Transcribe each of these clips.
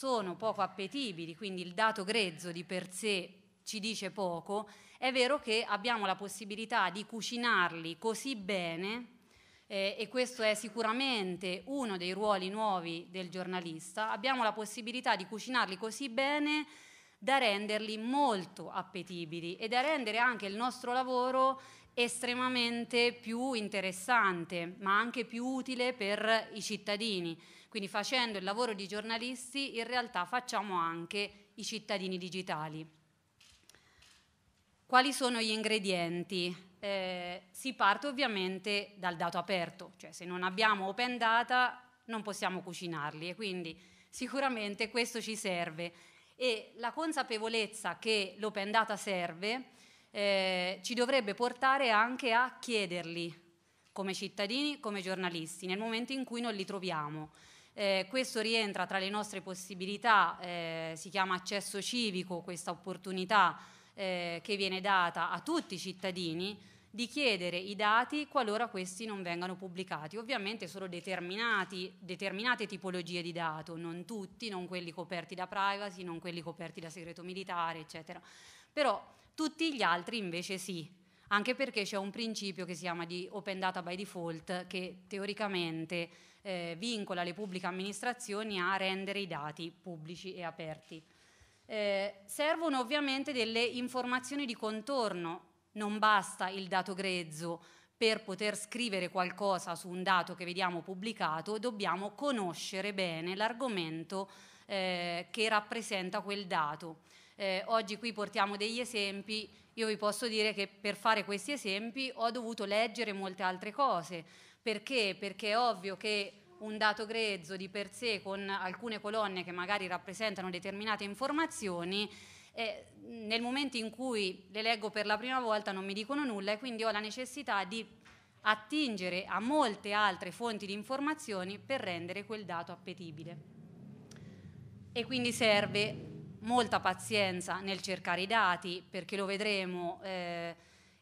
sono poco appetibili, quindi il dato grezzo di per sé ci dice poco, è vero che abbiamo la possibilità di cucinarli così bene eh, e questo è sicuramente uno dei ruoli nuovi del giornalista, abbiamo la possibilità di cucinarli così bene da renderli molto appetibili e da rendere anche il nostro lavoro estremamente più interessante, ma anche più utile per i cittadini. Quindi facendo il lavoro di giornalisti in realtà facciamo anche i cittadini digitali. Quali sono gli ingredienti? Eh, si parte ovviamente dal dato aperto, cioè se non abbiamo open data non possiamo cucinarli e quindi sicuramente questo ci serve e la consapevolezza che l'open data serve eh, ci dovrebbe portare anche a chiederli come cittadini, come giornalisti, nel momento in cui non li troviamo. Eh, questo rientra tra le nostre possibilità, eh, si chiama accesso civico, questa opportunità eh, che viene data a tutti i cittadini di chiedere i dati qualora questi non vengano pubblicati. Ovviamente solo determinate tipologie di dati, non tutti, non quelli coperti da privacy, non quelli coperti da segreto militare, eccetera. Però tutti gli altri invece sì, anche perché c'è un principio che si chiama di open data by default che teoricamente eh, vincola le pubbliche amministrazioni a rendere i dati pubblici e aperti. Eh, servono ovviamente delle informazioni di contorno, non basta il dato grezzo, per poter scrivere qualcosa su un dato che vediamo pubblicato dobbiamo conoscere bene l'argomento eh, che rappresenta quel dato eh, oggi qui portiamo degli esempi, io vi posso dire che per fare questi esempi ho dovuto leggere molte altre cose. Perché? Perché è ovvio che un dato grezzo di per sé con alcune colonne che magari rappresentano determinate informazioni, eh, nel momento in cui le leggo per la prima volta non mi dicono nulla e quindi ho la necessità di attingere a molte altre fonti di informazioni per rendere quel dato appetibile. E quindi serve molta pazienza nel cercare i dati, perché lo vedremo, eh,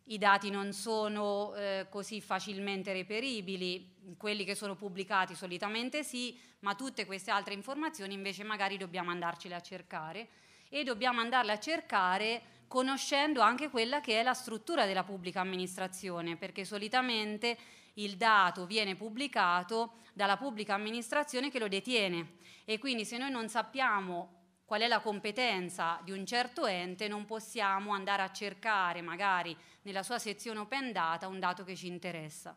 i dati non sono eh, così facilmente reperibili, quelli che sono pubblicati solitamente sì, ma tutte queste altre informazioni invece magari dobbiamo andarcele a cercare e dobbiamo andarle a cercare conoscendo anche quella che è la struttura della pubblica amministrazione, perché solitamente il dato viene pubblicato dalla pubblica amministrazione che lo detiene e quindi se noi non sappiamo qual è la competenza di un certo ente, non possiamo andare a cercare magari nella sua sezione open data un dato che ci interessa.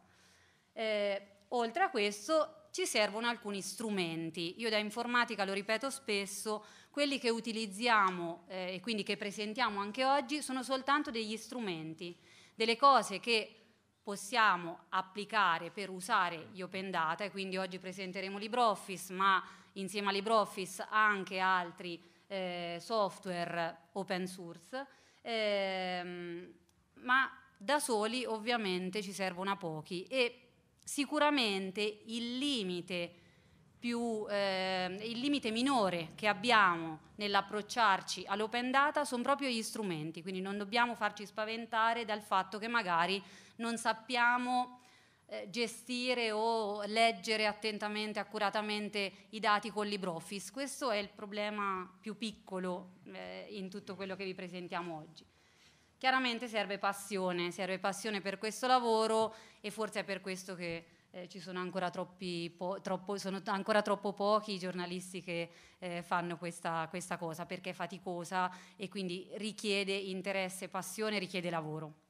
Eh, oltre a questo ci servono alcuni strumenti. Io da informatica lo ripeto spesso, quelli che utilizziamo eh, e quindi che presentiamo anche oggi sono soltanto degli strumenti, delle cose che possiamo applicare per usare gli open data e quindi oggi presenteremo LibreOffice, ma insieme a LibreOffice anche altri eh, software open source, ehm, ma da soli ovviamente ci servono a pochi e sicuramente il limite, più, eh, il limite minore che abbiamo nell'approcciarci all'open data sono proprio gli strumenti, quindi non dobbiamo farci spaventare dal fatto che magari non sappiamo eh, gestire o leggere attentamente, accuratamente i dati con LibreOffice. Questo è il problema più piccolo eh, in tutto quello che vi presentiamo oggi. Chiaramente serve passione, serve passione per questo lavoro e forse è per questo che eh, ci sono ancora, po- troppo, sono ancora, troppo, pochi i giornalisti che eh, fanno questa, questa cosa perché è faticosa e quindi richiede interesse, passione, richiede lavoro.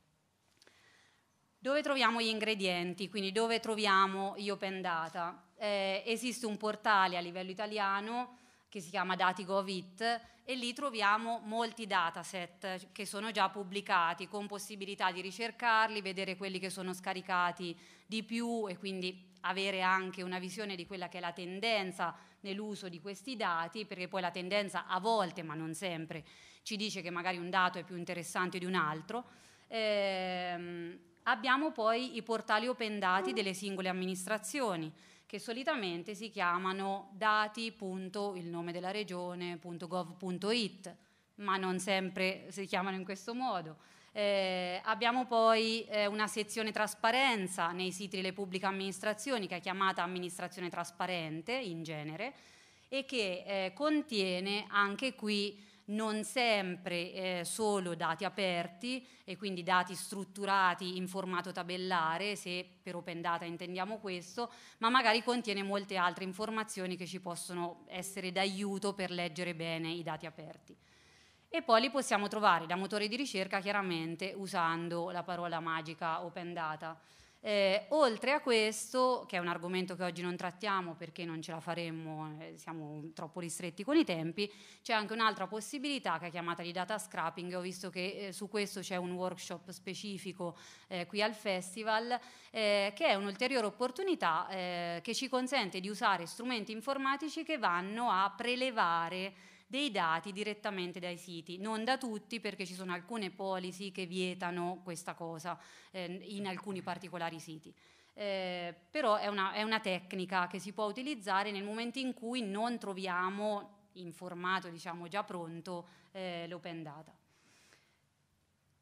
Dove troviamo gli ingredienti? Quindi dove troviamo gli open data? Eh, esiste un portale a livello italiano che si chiama Dati.gov.it e lì troviamo molti dataset che sono già pubblicati con possibilità di ricercarli, vedere quelli che sono scaricati di più e quindi avere anche una visione di quella che è la tendenza nell'uso di questi dati, perché poi la tendenza a volte, ma non sempre, ci dice che magari un dato è più interessante di un altro. Ehm, Abbiamo poi i portali open dati mm. delle singole amministrazioni, che solitamente si chiamano dati. il nome della regione.gov.it, ma non sempre si chiamano in questo modo. Eh, abbiamo poi eh, una sezione trasparenza nei siti delle pubbliche amministrazioni che è chiamata amministrazione trasparente in genere e che eh, contiene anche qui non sempre eh, solo dati aperti e quindi dati strutturati in formato tabellare, se per open data intendiamo questo, ma magari contiene molte altre informazioni che ci possono essere d'aiuto per leggere bene i dati aperti. E poi li possiamo trovare da motore di ricerca chiaramente usando la parola magica open data. Eh, oltre a questo, che è un argomento che oggi non trattiamo perché non ce la faremmo, eh, siamo troppo ristretti con i tempi, c'è anche un'altra possibilità che è chiamata di data scrapping. Ho visto che eh, su questo c'è un workshop specifico eh, qui al festival, eh, che è un'ulteriore opportunità eh, che ci consente di usare strumenti informatici che vanno a prelevare dei dati direttamente dai siti, non da tutti perché ci sono alcune policy che vietano questa cosa eh, in alcuni particolari siti. Eh, però è una, è una tecnica che si può utilizzare nel momento in cui non troviamo in formato diciamo, già pronto eh, l'open data.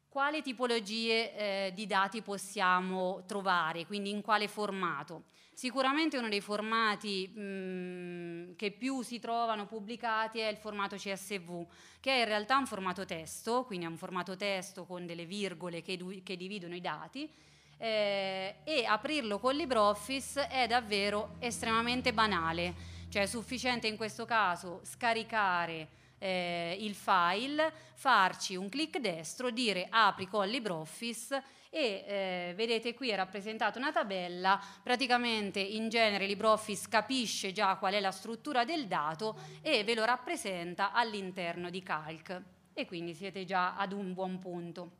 Quali tipologie eh, di dati possiamo trovare, quindi in quale formato? Sicuramente uno dei formati mh, mhmm, che più si trovano pubblicati è il formato CSV, che è in realtà un formato testo, quindi è un formato testo con delle virgole che, du- che dividono i dati, eh, e aprirlo con LibreOffice è davvero estremamente banale, cioè è sufficiente in questo caso scaricare eh, il file, farci un clic destro, dire apri con LibreOffice e eh, vedete qui è rappresentata una tabella, praticamente in genere LibreOffice capisce già qual è la struttura del dato e ve lo rappresenta all'interno di Calc e quindi siete già ad un buon punto.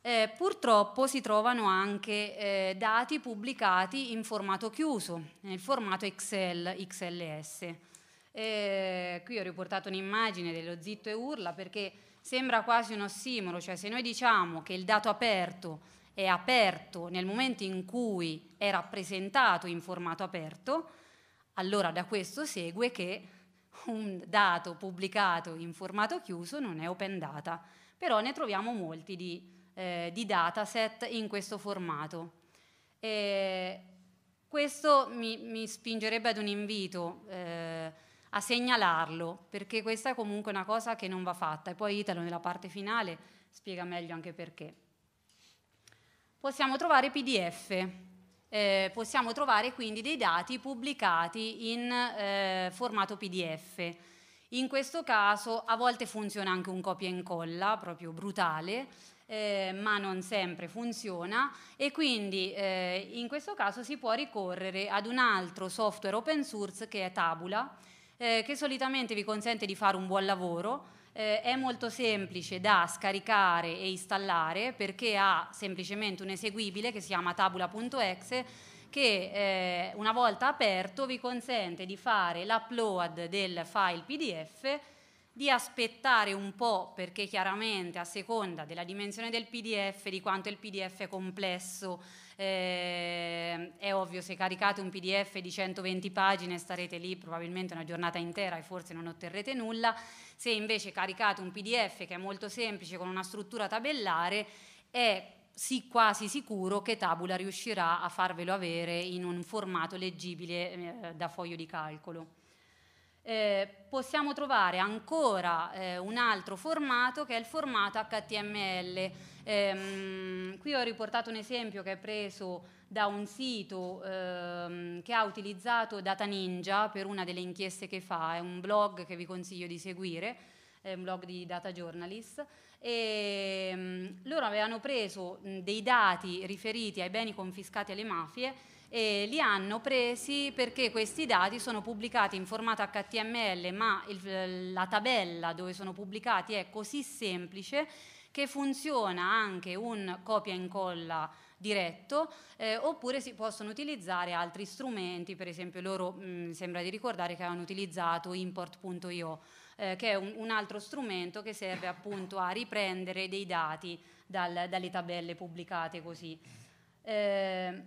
Eh, purtroppo si trovano anche eh, dati pubblicati in formato chiuso, nel formato Excel, XLS. Eh, qui ho riportato un'immagine dello zitto e urla perché sembra quasi un ossimoro, cioè se noi diciamo che il dato aperto è aperto nel momento in cui è rappresentato in formato aperto, allora da questo segue che un dato pubblicato in formato chiuso non è open data, però ne troviamo molti di, eh, di dataset in questo formato. E eh, questo mi, mi, spingerebbe ad un invito. Eh, a segnalarlo, perché questa è comunque una cosa che non va fatta e poi Italo nella parte finale spiega meglio anche perché. Possiamo trovare PDF, eh, possiamo trovare quindi dei dati pubblicati in eh, formato PDF. In questo caso a volte funziona anche un copia e incolla, proprio brutale, eh, ma non sempre funziona e quindi eh, in questo caso si può ricorrere ad un altro software open source che è Tabula eh, che solitamente vi consente di fare un buon lavoro. Eh, è molto semplice da scaricare e installare perché ha semplicemente un eseguibile che si chiama tabula.exe che eh, una volta aperto vi consente di fare l'upload del file PDF, di aspettare un po' perché chiaramente a seconda della dimensione del PDF, di quanto il PDF è complesso, eh, è ovvio, se caricate un PDF di 120 pagine starete lì probabilmente una giornata intera e forse non otterrete nulla. Se invece caricate un PDF che è molto semplice, con una struttura tabellare, è sì, quasi sicuro che Tabula riuscirà a farvelo avere in un formato leggibile eh, da foglio di calcolo eh, possiamo trovare ancora eh, un altro formato che è il formato HTML. Ehm, qui ho riportato un esempio che è preso da un sito ehm, che ha utilizzato Data Ninja per una delle inchieste che fa, è un blog che vi consiglio di seguire, è un blog di data journalist, e ehm, mh, loro avevano preso mh, dei dati riferiti ai beni confiscati alle mafie e li hanno presi perché questi dati sono pubblicati in formato HTML, ma il, la tabella dove sono pubblicati è così semplice che funziona anche un copia e incolla diretto eh, oppure si possono utilizzare altri strumenti, per esempio loro mm, mi sembra di ricordare che hanno utilizzato import.io eh, che è un, un, altro strumento che serve appunto a riprendere dei dati dal, dalle tabelle pubblicate così. Eh,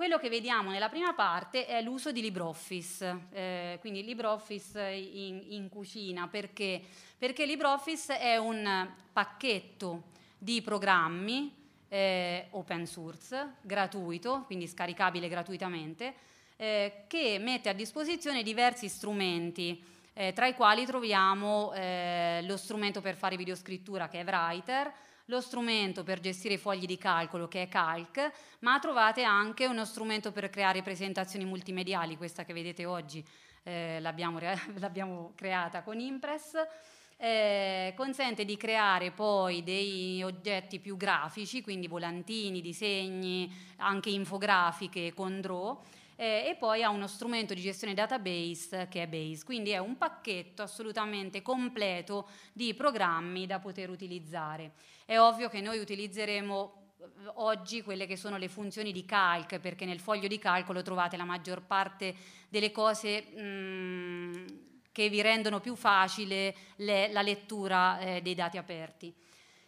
quello che vediamo nella prima parte è l'uso di LibreOffice, eh, quindi LibreOffice in, in cucina, perché? Perché LibreOffice è un pacchetto di programmi eh, open source, gratuito, quindi scaricabile gratuitamente, eh, che mette a disposizione diversi strumenti, eh, tra i quali troviamo eh, lo strumento per fare videoscrittura che è Writer, lo strumento per gestire i fogli di calcolo che è Calc, ma trovate anche uno strumento per creare presentazioni multimediali, questa che vedete oggi eh, l'abbiamo, l'abbiamo creata con Impress. Eh, consente di creare poi dei oggetti più grafici, quindi volantini, disegni, anche infografiche con draw eh, e poi ha uno strumento di gestione database che è Base, quindi è un pacchetto assolutamente completo di programmi da poter utilizzare. È ovvio che noi utilizzeremo eh, oggi quelle che sono le funzioni di calc, perché nel foglio di calcolo trovate la maggior parte delle cose mh, mm, che vi rendono più facile le, la lettura eh, dei dati aperti.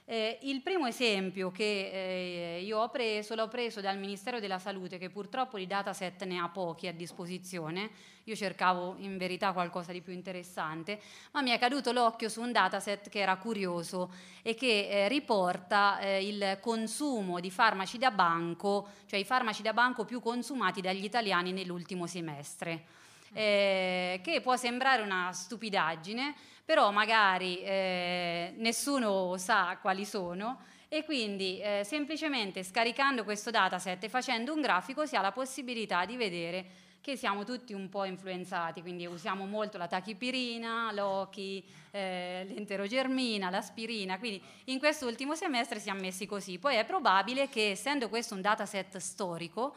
Eh, il primo esempio che eh, io ho preso l'ho preso dal Ministero della Salute che purtroppo di dataset ne ha pochi a disposizione, io cercavo in verità qualcosa di più interessante, ma mi è caduto l'occhio su un dataset che era curioso e che eh, riporta eh, il consumo di farmaci da banco, cioè i farmaci da banco più consumati dagli italiani nell'ultimo semestre, mm. eh, che può sembrare una stupidaggine però magari eh, nessuno sa quali sono e quindi eh, semplicemente scaricando questo dataset e facendo un grafico si ha la possibilità di vedere che siamo tutti un po' influenzati, quindi usiamo molto la tachipirina, l'Oki, eh, l'enterogermina, l'aspirina, quindi in questo ultimo semestre siamo messi così. Poi è probabile che essendo questo un dataset storico,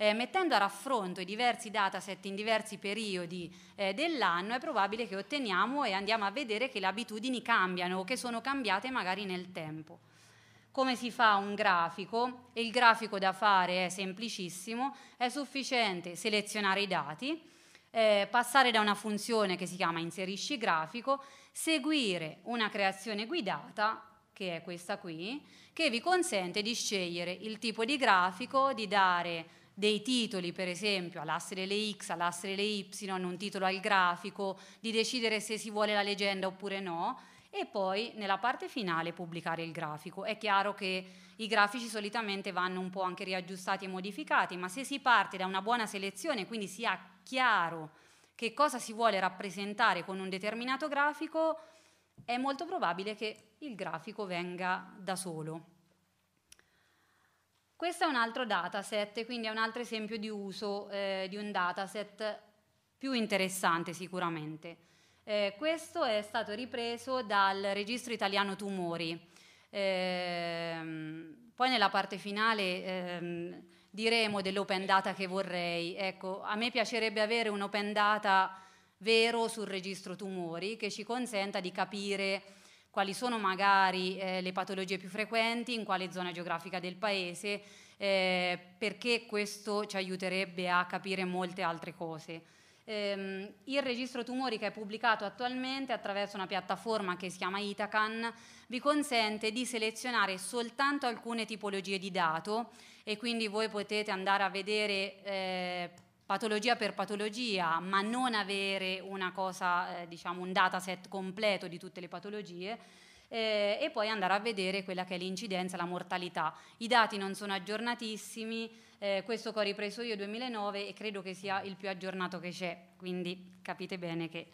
eh, mettendo a raffronto i diversi dataset in diversi periodi eh, dell'anno è probabile che otteniamo e andiamo a vedere che le abitudini cambiano o che sono cambiate magari nel tempo. Come si fa un grafico? Il grafico da fare è semplicissimo, è sufficiente selezionare i dati, eh, passare da una funzione che si chiama inserisci grafico, seguire una creazione guidata che è questa qui, che vi consente di scegliere il tipo di grafico, di dare dei titoli, per esempio all'asse delle X, all'asse delle Y, un titolo al grafico, di decidere se si vuole la leggenda oppure no e poi nella parte finale pubblicare il grafico. È chiaro che i grafici solitamente vanno un po' anche riaggiustati e modificati, ma se si parte da una buona selezione, quindi si ha chiaro che cosa si vuole rappresentare con un determinato grafico, è molto probabile che il grafico venga da solo. Questo è un altro dataset, quindi è un altro esempio di uso eh, di un dataset più interessante sicuramente. Eh, questo è stato ripreso dal registro italiano tumori. Eh, poi nella parte finale ehm, diremo dell'open data che vorrei. Ecco, a me piacerebbe avere un open data vero sul registro tumori che ci consenta di capire quali sono magari eh, le patologie più frequenti, in quale zona geografica del paese, eh, perché questo ci aiuterebbe a capire molte altre cose. Ehm, il registro tumori che è pubblicato attualmente attraverso una piattaforma che si chiama Itacan vi consente di selezionare soltanto alcune tipologie di dato e quindi voi potete andare a vedere eh, patologia per patologia, ma non avere una cosa, eh, diciamo, un dataset completo di tutte le patologie. Eh, e poi andare a vedere quella che è l'incidenza, la mortalità. I dati non sono aggiornatissimi, eh, questo che ho ripreso io 2009 e credo che sia il più aggiornato che c'è, quindi capite bene che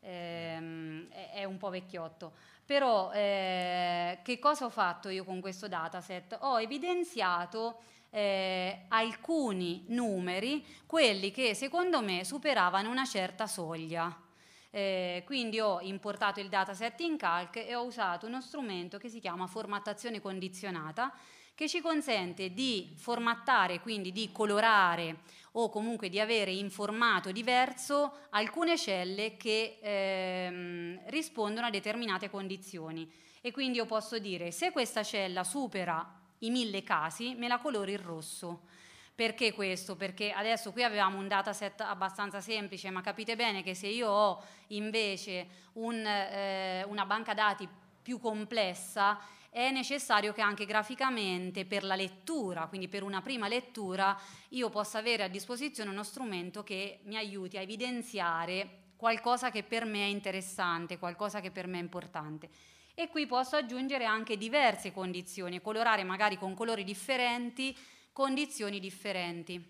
ehm, è un po' vecchiotto. Però eh, che cosa ho fatto io con questo dataset? Ho evidenziato eh, alcuni numeri, quelli che secondo me superavano una certa soglia. Eh, quindi ho importato il dataset in calc e ho usato uno strumento che si chiama formattazione condizionata che ci consente di formattare, quindi di colorare o comunque di avere in formato diverso alcune celle che ehm, rispondono a determinate condizioni. E quindi io posso dire se questa cella supera i mille casi, me la colori in rosso. Perché questo? Perché adesso qui avevamo un dataset abbastanza semplice, ma capite bene che se io ho invece un, eh, una banca dati più complessa, è necessario che anche graficamente per la lettura, quindi per una prima lettura, io possa avere a disposizione uno strumento che mi aiuti a evidenziare qualcosa che per me è interessante, qualcosa che per me è importante e qui posso aggiungere anche diverse condizioni, colorare magari con colori differenti condizioni differenti.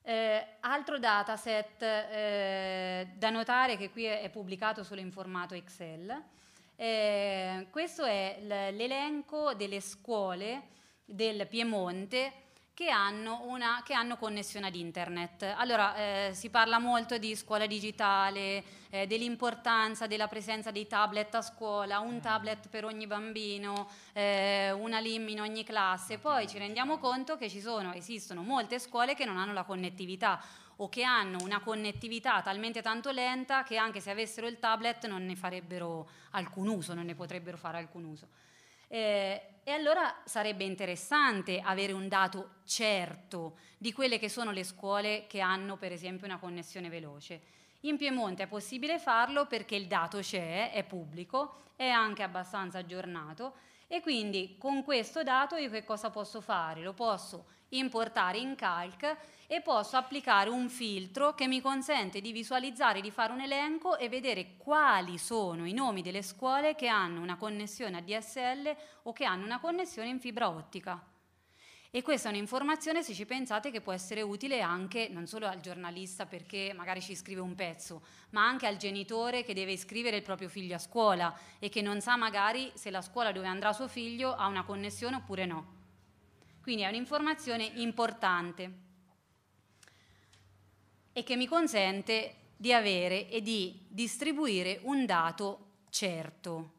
Eh, altro dataset eh, da notare che qui è, pubblicato solo in formato Excel. Eh, questo è l'elenco delle scuole del Piemonte che hanno, una, che hanno, connessione ad internet. Allora eh, si parla molto di scuola digitale, eh, dell'importanza della presenza dei tablet a scuola, un mm. tablet per ogni bambino, eh, una LIM in ogni classe, poi ci rendiamo conto che ci sono, esistono molte scuole che non hanno la connettività o che hanno una connettività talmente tanto lenta che anche se avessero il tablet non ne farebbero alcun uso, non ne potrebbero fare alcun uso. Eh, e allora sarebbe interessante avere un dato certo di quelle che sono le scuole che hanno per esempio una connessione veloce. In Piemonte è possibile farlo perché il dato c'è, è pubblico, è anche abbastanza aggiornato e quindi con questo dato io che cosa posso fare? Lo posso importare in calc e posso applicare un filtro che mi consente di visualizzare, di fare un elenco e vedere quali sono i nomi delle scuole che hanno una connessione a DSL o che hanno una connessione in fibra ottica. E questa è un'informazione, se ci pensate, che può essere utile anche non solo al giornalista perché magari ci scrive un pezzo, ma anche al genitore che deve iscrivere il proprio figlio a scuola e che non sa magari se la scuola dove andrà suo figlio ha una connessione oppure no. Quindi è un'informazione importante e che mi consente di avere e di distribuire un dato certo.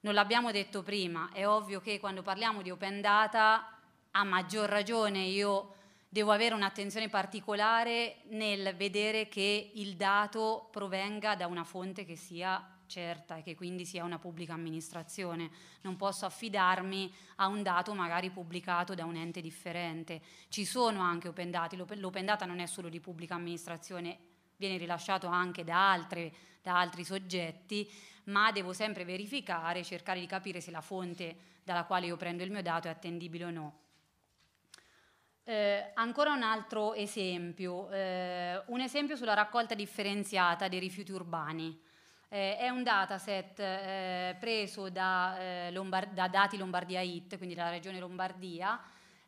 Non l'abbiamo detto prima, è ovvio che quando parliamo di open data, a maggior ragione io devo avere un'attenzione particolare nel vedere che il dato provenga da una fonte che sia certa e che quindi sia una pubblica amministrazione. Non posso affidarmi a un dato magari pubblicato da un ente differente. Ci sono anche open data, l'open data non è solo di pubblica amministrazione, viene rilasciato anche da, altre, da altri soggetti, ma devo sempre verificare, cercare di capire se la fonte dalla quale io prendo il mio dato è attendibile o no. Eh, ancora un altro esempio, eh, un esempio sulla raccolta differenziata dei rifiuti urbani. Eh, è un dataset eh, preso da, eh, Lombard- da, Dati Lombardia IT, quindi dalla regione Lombardia,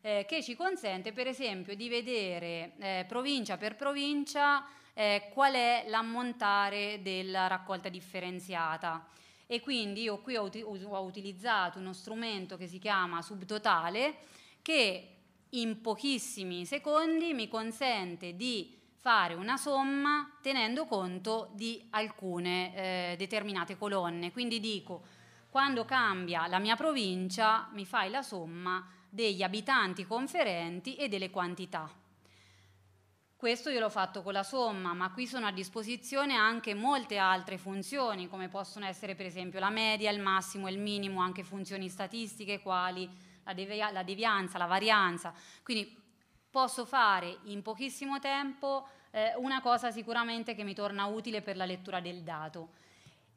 eh, che ci consente per esempio di vedere eh, provincia per provincia eh, qual è l'ammontare della raccolta differenziata. E quindi io qui ho, ut- ho utilizzato uno strumento che si chiama Subtotale che in pochissimi secondi mi consente di fare una somma tenendo conto di alcune eh, determinate colonne. Quindi dico, quando cambia la mia provincia, mi fai la somma degli abitanti conferenti e delle quantità. Questo io l'ho fatto con la somma, ma qui sono a disposizione anche molte altre funzioni, come possono essere per esempio la media, il massimo, e il minimo, anche funzioni statistiche quali la devianza, la varianza. Quindi posso fare in pochissimo tempo eh, una cosa sicuramente che mi torna utile per la lettura del dato.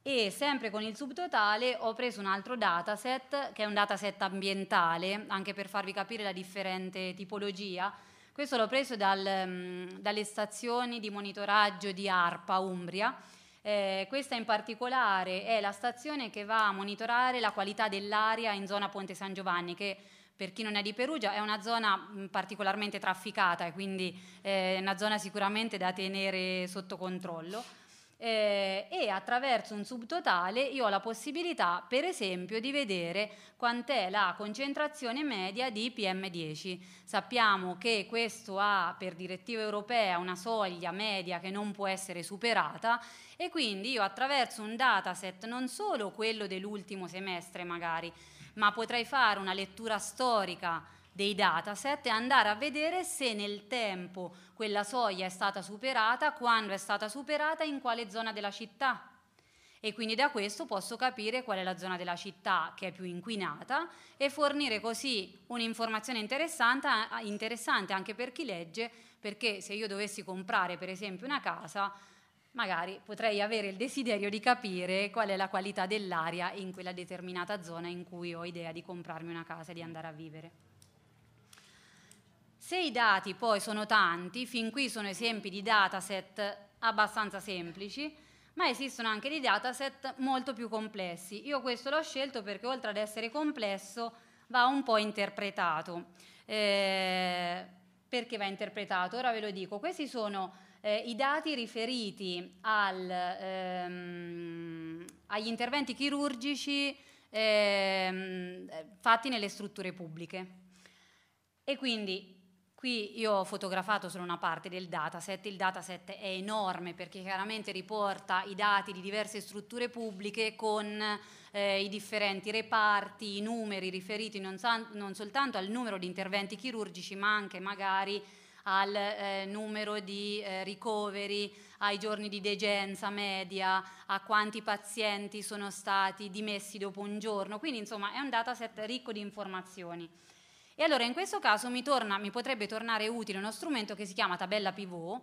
E sempre con il subtotale ho preso un altro dataset, che è un dataset ambientale, anche per farvi capire la differente tipologia. Questo l'ho preso dal, mm, dalle stazioni di monitoraggio di ARPA Umbria. Eh, questa in particolare è la stazione che va a monitorare la qualità dell'aria in zona Ponte San Giovanni, che per chi non è di Perugia, è una zona mm, particolarmente trafficata e quindi eh, è una zona sicuramente da tenere sotto controllo. Eh, e attraverso un subtotale io ho la possibilità, per esempio, di vedere quant'è la concentrazione media di PM10. Sappiamo che questo ha per direttiva europea una soglia media che non può essere superata e quindi io attraverso un dataset non solo quello dell'ultimo semestre magari, ma potrei fare una lettura storica dei dataset e andare a vedere se nel tempo quella soglia è stata superata, quando è stata superata, in quale zona della città. E quindi da questo posso capire qual è la zona della città che è più inquinata e fornire così un'informazione interessante, interessante anche per chi legge, perché se io dovessi comprare per esempio una casa magari potrei avere il desiderio di capire qual è la qualità dell'aria in quella determinata zona in cui ho idea di comprarmi una casa e di andare a vivere. Se i dati poi sono tanti, fin qui sono esempi di dataset abbastanza semplici, ma esistono anche dei dataset molto più complessi. Io questo l'ho scelto perché oltre ad essere complesso va un po' interpretato. Eh, perché va interpretato? Ora ve lo dico, questi sono eh, I dati riferiti al, ehm, agli interventi chirurgici ehm, fatti nelle strutture pubbliche. E quindi Qui io ho fotografato solo una parte del dataset, il dataset è enorme perché chiaramente riporta i dati di diverse strutture pubbliche con eh, i differenti reparti, i numeri riferiti non, non soltanto al numero di interventi chirurgici ma anche magari al eh, numero di eh, ricoveri, ai giorni di degenza media, a quanti pazienti sono stati dimessi dopo un giorno. Quindi insomma è un dataset ricco di informazioni. E allora in questo caso mi, torna, mi potrebbe tornare utile uno strumento che si chiama tabella pivot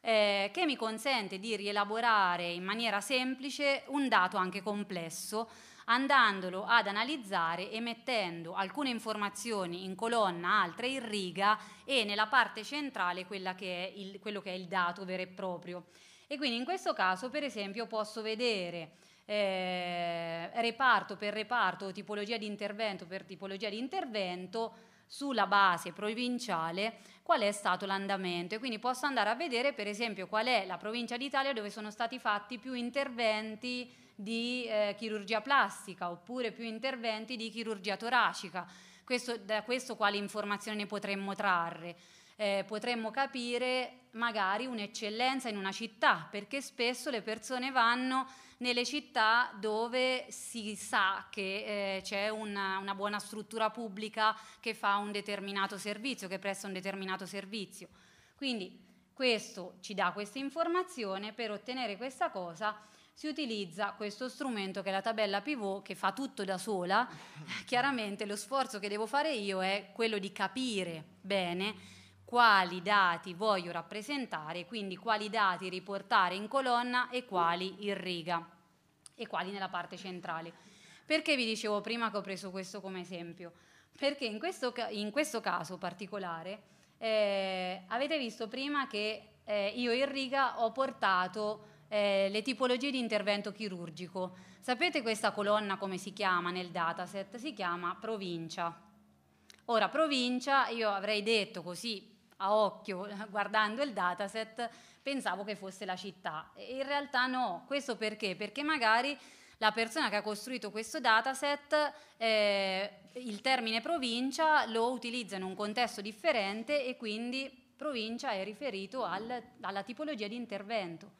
eh, che mi consente di rielaborare in maniera semplice un dato anche complesso andandolo ad analizzare e mettendo alcune informazioni in colonna, altre in riga e nella parte centrale che il, quello che è il dato vero e proprio. E quindi in questo caso, per esempio, posso vedere eh, reparto per reparto, tipologia di intervento per tipologia di intervento, sulla base provinciale qual è stato l'andamento e quindi posso andare a vedere per esempio qual è la provincia d'Italia dove sono stati fatti più interventi di eh, chirurgia plastica oppure più interventi di chirurgia toracica. Questo, da questo quale informazione potremmo trarre? Eh, potremmo capire magari un'eccellenza in una città, perché spesso le persone vanno nelle città dove si sa che eh, c'è una, una, buona struttura pubblica che fa un determinato servizio, che presta un determinato servizio. Quindi questo ci dà questa informazione per ottenere questa cosa si utilizza questo strumento che è la tabella pivot che fa tutto da sola. Chiaramente lo sforzo che devo fare io è quello di capire bene quali dati voglio rappresentare, quindi quali dati riportare in colonna e quali in riga e quali nella parte centrale. Perché vi dicevo prima che ho preso questo come esempio? Perché in questo, in questo caso particolare eh, avete visto prima che eh, io in riga ho portato eh, le tipologie di intervento chirurgico. Sapete questa colonna come si chiama nel dataset? Si chiama provincia. Ora, provincia, io avrei detto così a occhio, guardando il dataset, pensavo che fosse la città. In realtà no, questo perché? Perché magari la persona che ha costruito questo dataset, eh, il termine provincia lo utilizza in un contesto differente e quindi provincia è riferito al, alla tipologia di intervento.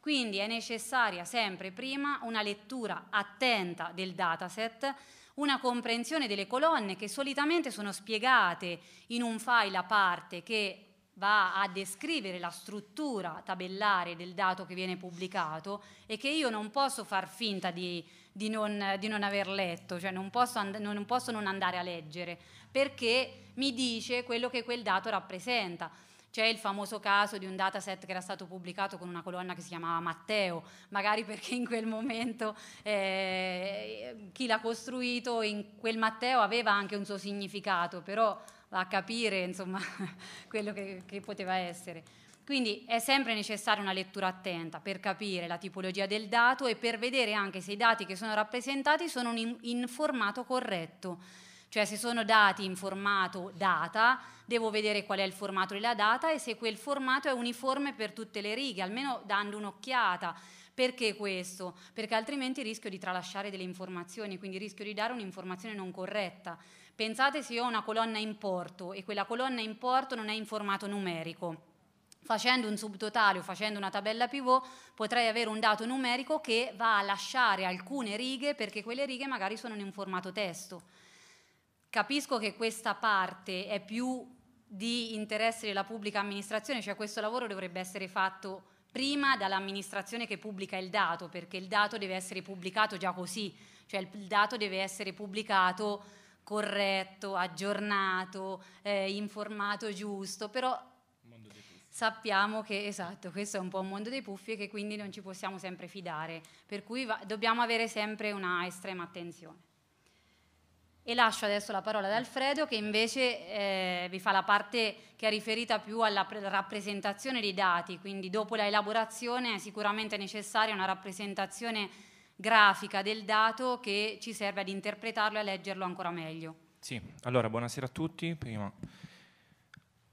Quindi è necessaria sempre prima una lettura attenta del dataset, una comprensione delle colonne che solitamente sono spiegate in un file a parte che va a descrivere la struttura tabellare del dato che viene pubblicato e che io non posso far finta di, di, non, di non, aver letto, cioè non posso, and- non posso non andare a leggere, perché mi dice quello che quel dato rappresenta. C'è il famoso caso di un dataset che era stato pubblicato con una colonna che si chiamava Matteo, magari perché in quel momento eh, chi l'ha costruito in quel Matteo aveva anche un suo significato, però va a capire insomma, quello che, che poteva essere. Quindi è sempre necessaria una lettura attenta per capire la tipologia del dato e per vedere anche se i dati che sono rappresentati sono in, in formato corretto cioè se sono dati in formato data, devo vedere qual è il formato della data e se quel formato è uniforme per tutte le righe, almeno dando un'occhiata. Perché questo? Perché altrimenti rischio di tralasciare delle informazioni, quindi rischio di dare un'informazione non corretta. Pensate se io ho una colonna importo e quella colonna importo non è in formato numerico. Facendo un subtotale o facendo una tabella pivot potrei avere un dato numerico che va a lasciare alcune righe perché quelle righe magari sono in un formato testo Capisco che questa parte è più di interesse della pubblica amministrazione, cioè questo lavoro dovrebbe essere fatto prima dall'amministrazione che pubblica il dato, perché il dato deve essere pubblicato già così, cioè il dato deve essere pubblicato corretto, aggiornato, eh, informato giusto, però sappiamo che esatto, questo è un po' un mondo dei puffi e che quindi non ci possiamo sempre fidare, per cui va, dobbiamo avere sempre una estrema attenzione. E lascio adesso la parola ad Alfredo che invece eh, vi fa la parte che è riferita più alla pre- rappresentazione dei dati, quindi dopo la elaborazione è sicuramente necessaria una rappresentazione grafica del dato che ci serve ad interpretarlo e a leggerlo ancora meglio. Sì, allora buonasera a tutti. Prima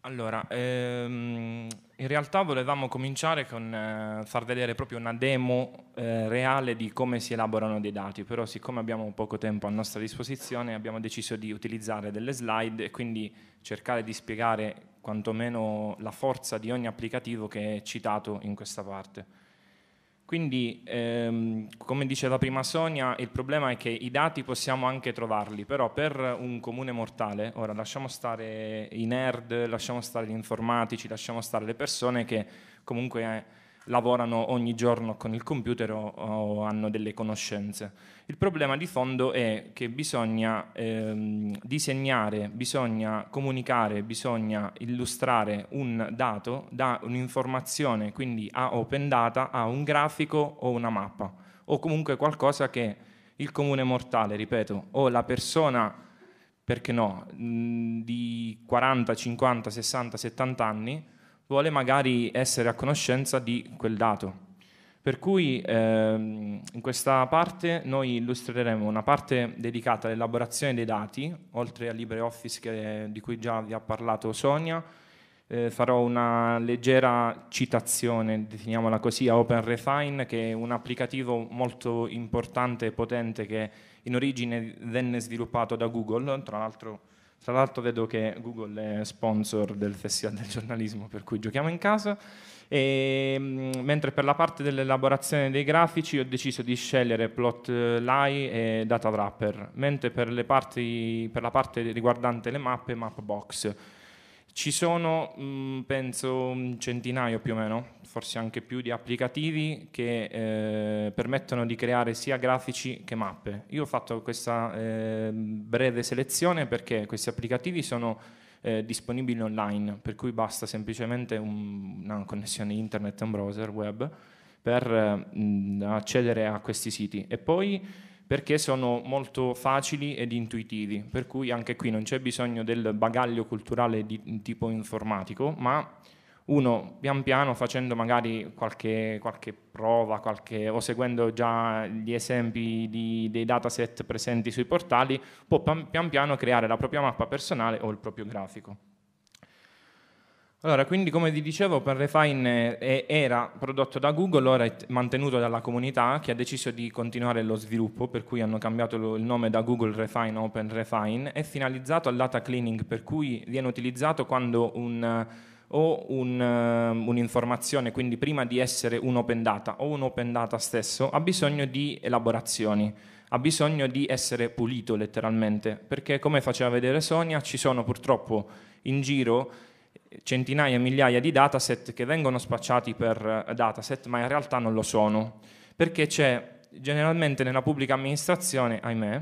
allora, ehm, in realtà volevamo cominciare con eh, far vedere proprio una demo eh, reale di come si elaborano dei dati, però siccome abbiamo poco tempo a nostra disposizione abbiamo deciso di utilizzare delle slide e quindi cercare di spiegare quantomeno la forza di ogni applicativo che è citato in questa parte. Quindi, ehm, come diceva prima Sonia, il problema è che i dati possiamo anche trovarli, però per un comune mortale, ora lasciamo stare i nerd, lasciamo stare gli informatici, lasciamo stare le persone che comunque... Eh, lavorano ogni giorno con il computer o, o hanno delle conoscenze. Il problema di fondo è che bisogna ehm, disegnare, bisogna comunicare, bisogna illustrare un dato da un'informazione, quindi a open data, a un grafico o una mappa, o comunque qualcosa che il comune mortale, ripeto, o la persona perché no, mhmm, di 40, 50, 60, 70 anni vuole magari essere a conoscenza di quel dato. Per cui ehm, in questa parte noi illustreremo una parte dedicata all'elaborazione dei dati, oltre a LibreOffice che, di cui già vi ha parlato Sonia, eh, farò una leggera citazione, definiamola così, a OpenRefine, che è un applicativo molto importante e potente che in origine venne sviluppato da Google, tra l'altro tra l'altro vedo che Google è sponsor del Festival del giornalismo, per cui giochiamo in casa. E, ehm, mentre per la parte dell'elaborazione dei grafici ho deciso di scegliere Plotly e Data Wrapper, mentre per, parti, per la parte riguardante le mappe, Mapbox. Ci sono, mh, mm, penso, un centinaio più o meno forse anche più di applicativi che eh, permettono di creare sia grafici che mappe. Io ho fatto questa eh, breve selezione perché questi applicativi sono eh, disponibili online, per cui basta semplicemente un, una connessione internet un browser web per mh, mm, accedere a questi siti. E poi perché sono molto facili ed intuitivi, per cui anche qui non c'è bisogno del bagaglio culturale di tipo informatico, ma uno, pian piano, facendo magari qualche, qualche prova qualche, o seguendo già gli esempi di, dei dataset presenti sui portali, può pian piano creare la propria mappa personale o il proprio grafico. Allora, quindi come vi dicevo, Perrefine eh, era prodotto da Google, ora è mantenuto dalla comunità che ha deciso di continuare lo sviluppo, per cui hanno cambiato il nome da Google Refine Open Refine, è finalizzato al data cleaning, per cui viene utilizzato quando un o un, um, un'informazione, quindi prima di essere un open data o un open data stesso, ha bisogno di elaborazioni, ha bisogno di essere pulito letteralmente, perché come faceva vedere Sonia ci sono purtroppo in giro centinaia e migliaia di dataset che vengono spacciati per eh, dataset, ma in realtà non lo sono, perché c'è generalmente nella pubblica amministrazione, ahimè,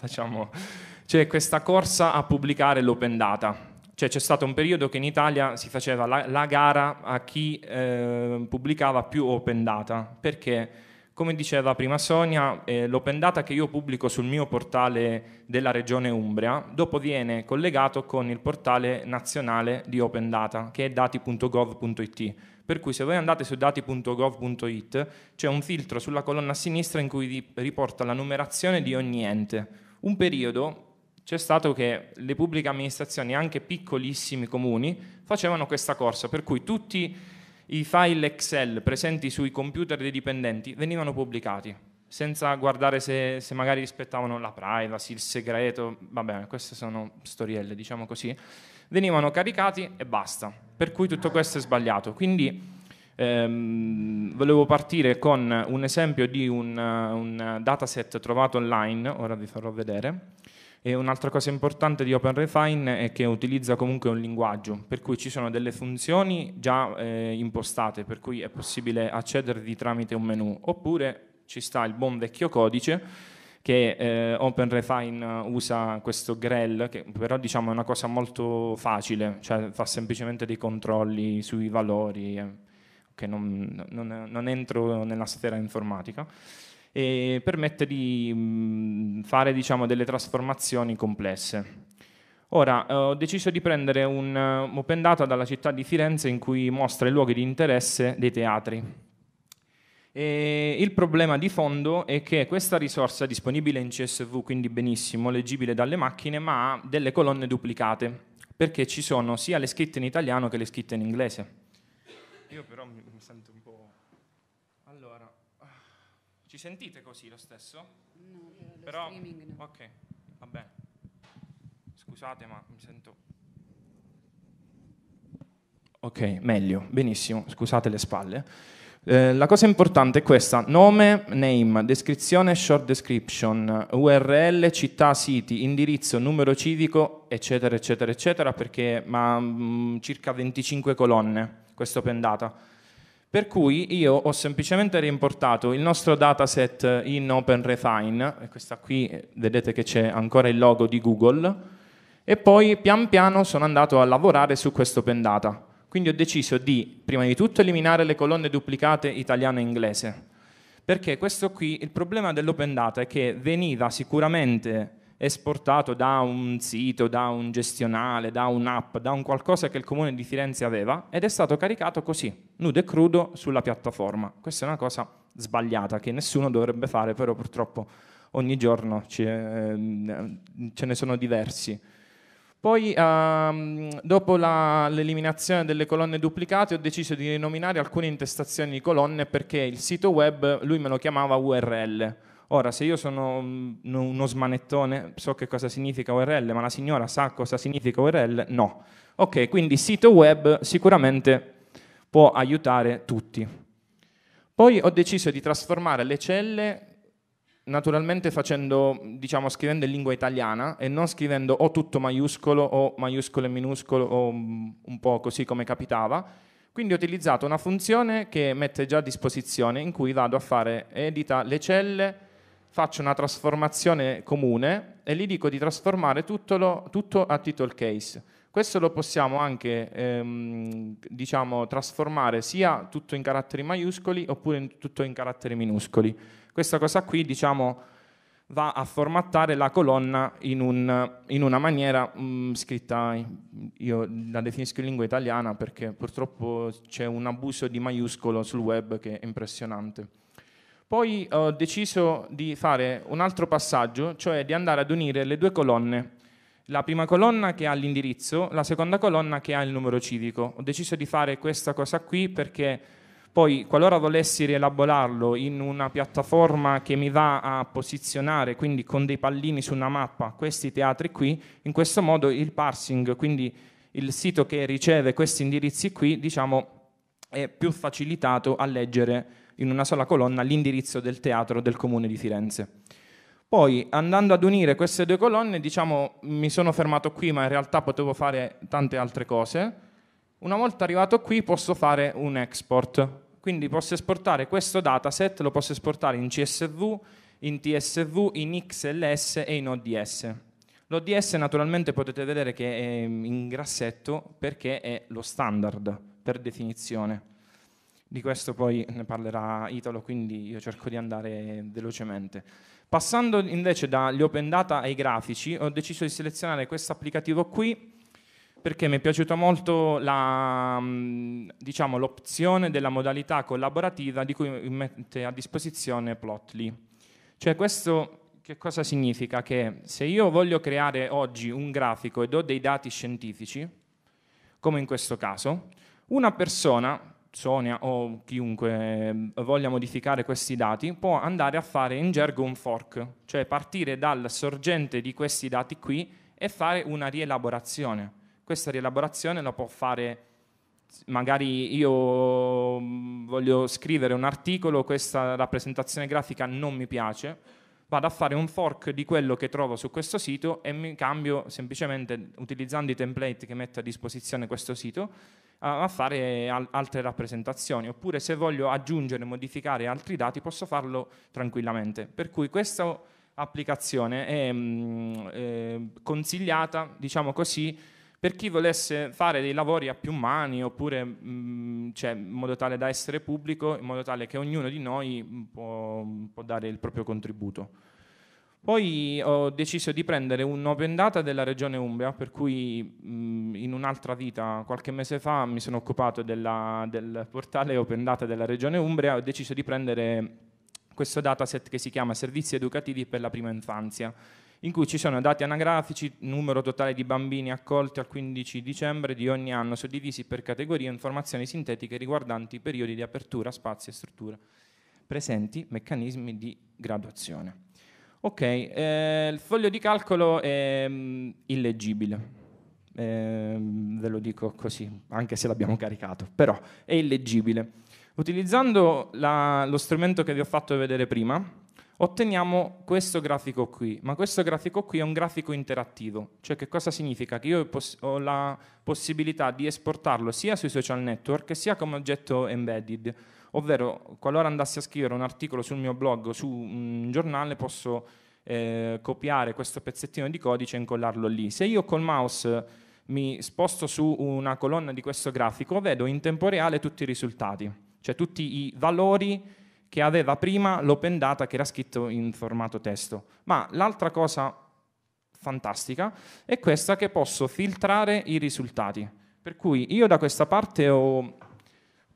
diciamo, c'è questa corsa a pubblicare l'open data cioè c'è stato un periodo che in Italia si faceva la, la gara a chi eh, pubblicava più open data, perché come diceva prima Sonia, eh, l'open data che io pubblico sul mio portale della regione Umbria, dopo viene collegato con il portale nazionale di open data, che è dati.gov.it. Per cui se voi andate su dati.gov.it c'è un filtro sulla colonna a sinistra in cui riporta la numerazione di ogni ente. Un periodo c'è stato che le pubbliche amministrazioni, anche piccolissimi comuni, facevano questa corsa, per cui tutti i file Excel presenti sui computer dei dipendenti venivano pubblicati, senza guardare se, se magari rispettavano la privacy, il segreto, vabbè, queste sono storielle, diciamo così, venivano caricati e basta, per cui tutto questo è sbagliato. Quindi ehm, volevo partire con un esempio di un, un dataset trovato online, ora vi farò vedere e un'altra cosa importante di OpenRefine è che utilizza comunque un linguaggio, per cui ci sono delle funzioni già eh, impostate, per cui è possibile accedervi tramite un menu, oppure ci sta il buon vecchio codice che eh, OpenRefine usa questo grel, che però diciamo è una cosa molto facile, cioè fa semplicemente dei controlli sui valori, eh, che non, non, non entro nella sfera informatica e permette di mh, mm, fare diciamo, delle trasformazioni complesse. Ora, eh, ho deciso di prendere un eh, open data dalla città di Firenze in cui mostra i luoghi di interesse dei teatri. E il problema di fondo è che questa risorsa è disponibile in CSV, quindi benissimo, leggibile dalle macchine, ma ha delle colonne duplicate, perché ci sono sia le scritte in italiano che le scritte in inglese. Io però mi sento sentite così lo stesso? No, però, però no. Ok, va bene. Scusate, ma mi sento... Ok, meglio, benissimo, scusate le spalle. Eh, la cosa importante è questa, nome, name, descrizione, short description, URL, città, siti, indirizzo, numero civico, eccetera, eccetera, eccetera, perché ma mh, mm, circa 25 colonne, questo pendata per cui io ho semplicemente riimportato il nostro dataset in OpenRefine, questa qui eh, vedete che c'è ancora il logo di Google, e poi pian piano sono andato a lavorare su questo Open Data. Quindi ho deciso di, prima di tutto, eliminare le colonne duplicate italiano e inglese, perché questo qui, il problema dell'Open Data è che veniva sicuramente esportato da un sito, da un gestionale, da un'app, da un qualcosa che il comune di Firenze aveva ed è stato caricato così, nudo e crudo, sulla piattaforma. Questa è una cosa sbagliata che nessuno dovrebbe fare, però purtroppo ogni giorno ehm, ce, ne sono diversi. Poi, ehm, dopo la, l'eliminazione delle colonne duplicate, ho deciso di rinominare alcune intestazioni di colonne perché il sito web lui me lo chiamava URL Ora, se io sono uno smanettone, so che cosa significa URL, ma la signora sa cosa significa URL? No. Ok, quindi sito web sicuramente può aiutare tutti. Poi ho deciso di trasformare le celle naturalmente facendo, diciamo, scrivendo in lingua italiana e non scrivendo o tutto maiuscolo o maiuscolo e minuscolo o un po' così come capitava. Quindi ho utilizzato una funzione che mette già a disposizione in cui vado a fare edita le celle faccio una trasformazione comune e gli dico di trasformare tutto, lo, tutto a title case. Questo lo possiamo anche ehm, diciamo, trasformare sia tutto in caratteri maiuscoli oppure in tutto in caratteri minuscoli. Questa cosa qui diciamo, va a formattare la colonna in, un, in una maniera mh, mm, scritta, io la definisco in lingua italiana perché purtroppo c'è un abuso di maiuscolo sul web che è impressionante. Poi eh, ho deciso di fare un altro passaggio, cioè di andare ad unire le due colonne. La prima colonna che ha l'indirizzo, la seconda colonna che ha il numero civico. Ho deciso di fare questa cosa qui perché poi qualora volessi rielaborarlo in una piattaforma che mi va a posizionare, quindi con dei pallini su una mappa, questi teatri qui, in questo modo il parsing, quindi il sito che riceve questi indirizzi qui, diciamo, è più facilitato a leggere in una sola colonna l'indirizzo del teatro del comune di Firenze. Poi andando ad unire queste due colonne, diciamo, mi sono fermato qui, ma in realtà potevo fare tante altre cose. Una volta arrivato qui posso fare un export, quindi posso esportare questo dataset, lo posso esportare in CSV, in TSV, in XLS e in ODS. L'ODS naturalmente potete vedere che è in grassetto perché è lo standard per definizione. Di questo poi ne parlerà Italo, quindi io cerco di andare velocemente. Passando invece dagli open data ai grafici, ho deciso di selezionare questo applicativo qui perché mi è piaciuta molto la, mm, diciamo, l'opzione della modalità collaborativa di cui mette a disposizione Plotly. Cioè questo che cosa significa? Che se io voglio creare oggi un grafico ed ho dei dati scientifici, come in questo caso, una persona Sonia o chiunque eh, voglia modificare questi dati può andare a fare in gergo un fork, cioè partire dal sorgente di questi dati qui e fare una rielaborazione. Questa rielaborazione la può fare magari io mm, voglio scrivere un articolo, questa rappresentazione grafica non mi piace, vado a fare un fork di quello che trovo su questo sito e mi cambio semplicemente utilizzando i template che metto a disposizione questo sito a, fare al, altre rappresentazioni, oppure se voglio aggiungere, modificare altri dati posso farlo tranquillamente. Per cui questa applicazione è mh, mm, eh, consigliata, diciamo così, per chi volesse fare dei lavori a più mani oppure mh, mm, cioè, in modo tale da essere pubblico, in modo tale che ognuno di noi mm, può, può dare il proprio contributo. Poi ho deciso di prendere un open data della regione Umbria, per cui mh, in un'altra vita, qualche mese fa, mi sono occupato della, del portale open data della regione Umbria, ho deciso di prendere questo dataset che si chiama Servizi educativi per la prima infanzia, in cui ci sono dati anagrafici, numero totale di bambini accolti al 15 dicembre di ogni anno, suddivisi per categorie informazioni sintetiche riguardanti periodi di apertura, spazi e strutture, presenti meccanismi di graduazione. Ok, eh, il foglio di calcolo è mh, mm, illeggibile. Eh, ve lo dico così, anche se l'abbiamo caricato, però è illeggibile. Utilizzando la, lo strumento che vi ho fatto vedere prima, otteniamo questo grafico qui, ma questo grafico qui è un grafico interattivo, cioè che cosa significa? Che io ho la possibilità di esportarlo sia sui social network sia come oggetto embedded ovvero qualora andassi a scrivere un articolo sul mio blog o su un giornale posso eh, copiare questo pezzettino di codice e incollarlo lì. Se io col mouse mi sposto su una colonna di questo grafico vedo in tempo reale tutti i risultati, cioè tutti i valori che aveva prima l'open data che era scritto in formato testo. Ma l'altra cosa fantastica è questa che posso filtrare i risultati. Per cui io da questa parte ho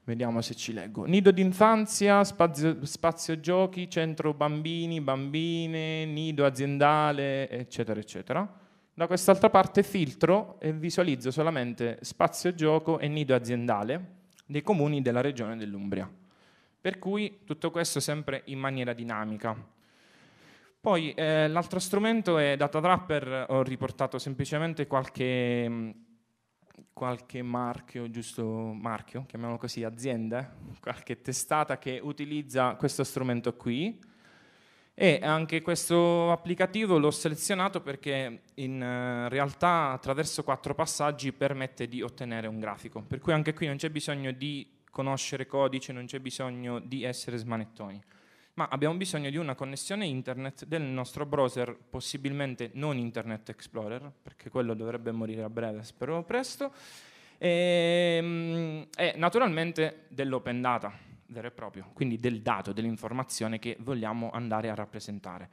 Vediamo se ci leggo. Nido d'infanzia, spazio, spazio giochi, centro bambini, bambine, nido aziendale, eccetera, eccetera. Da quest'altra parte filtro e visualizzo solamente spazio gioco e nido aziendale dei comuni della regione dell'Umbria. Per cui tutto questo sempre in maniera dinamica. Poi eh, l'altro strumento è Datatrapper, ho riportato semplicemente qualche qualche marchio, giusto marchio, chiamiamolo così, azienda, qualche testata che utilizza questo strumento qui e anche questo applicativo l'ho selezionato perché in eh, realtà attraverso quattro passaggi permette di ottenere un grafico, per cui anche qui non c'è bisogno di conoscere codice, non c'è bisogno di essere smanettoni ma abbiamo bisogno di una connessione internet del nostro browser, possibilmente non Internet Explorer, perché quello dovrebbe morire a breve, spero presto, e, ehm, e naturalmente dell'open data vero e proprio, quindi del dato, dell'informazione che vogliamo andare a rappresentare.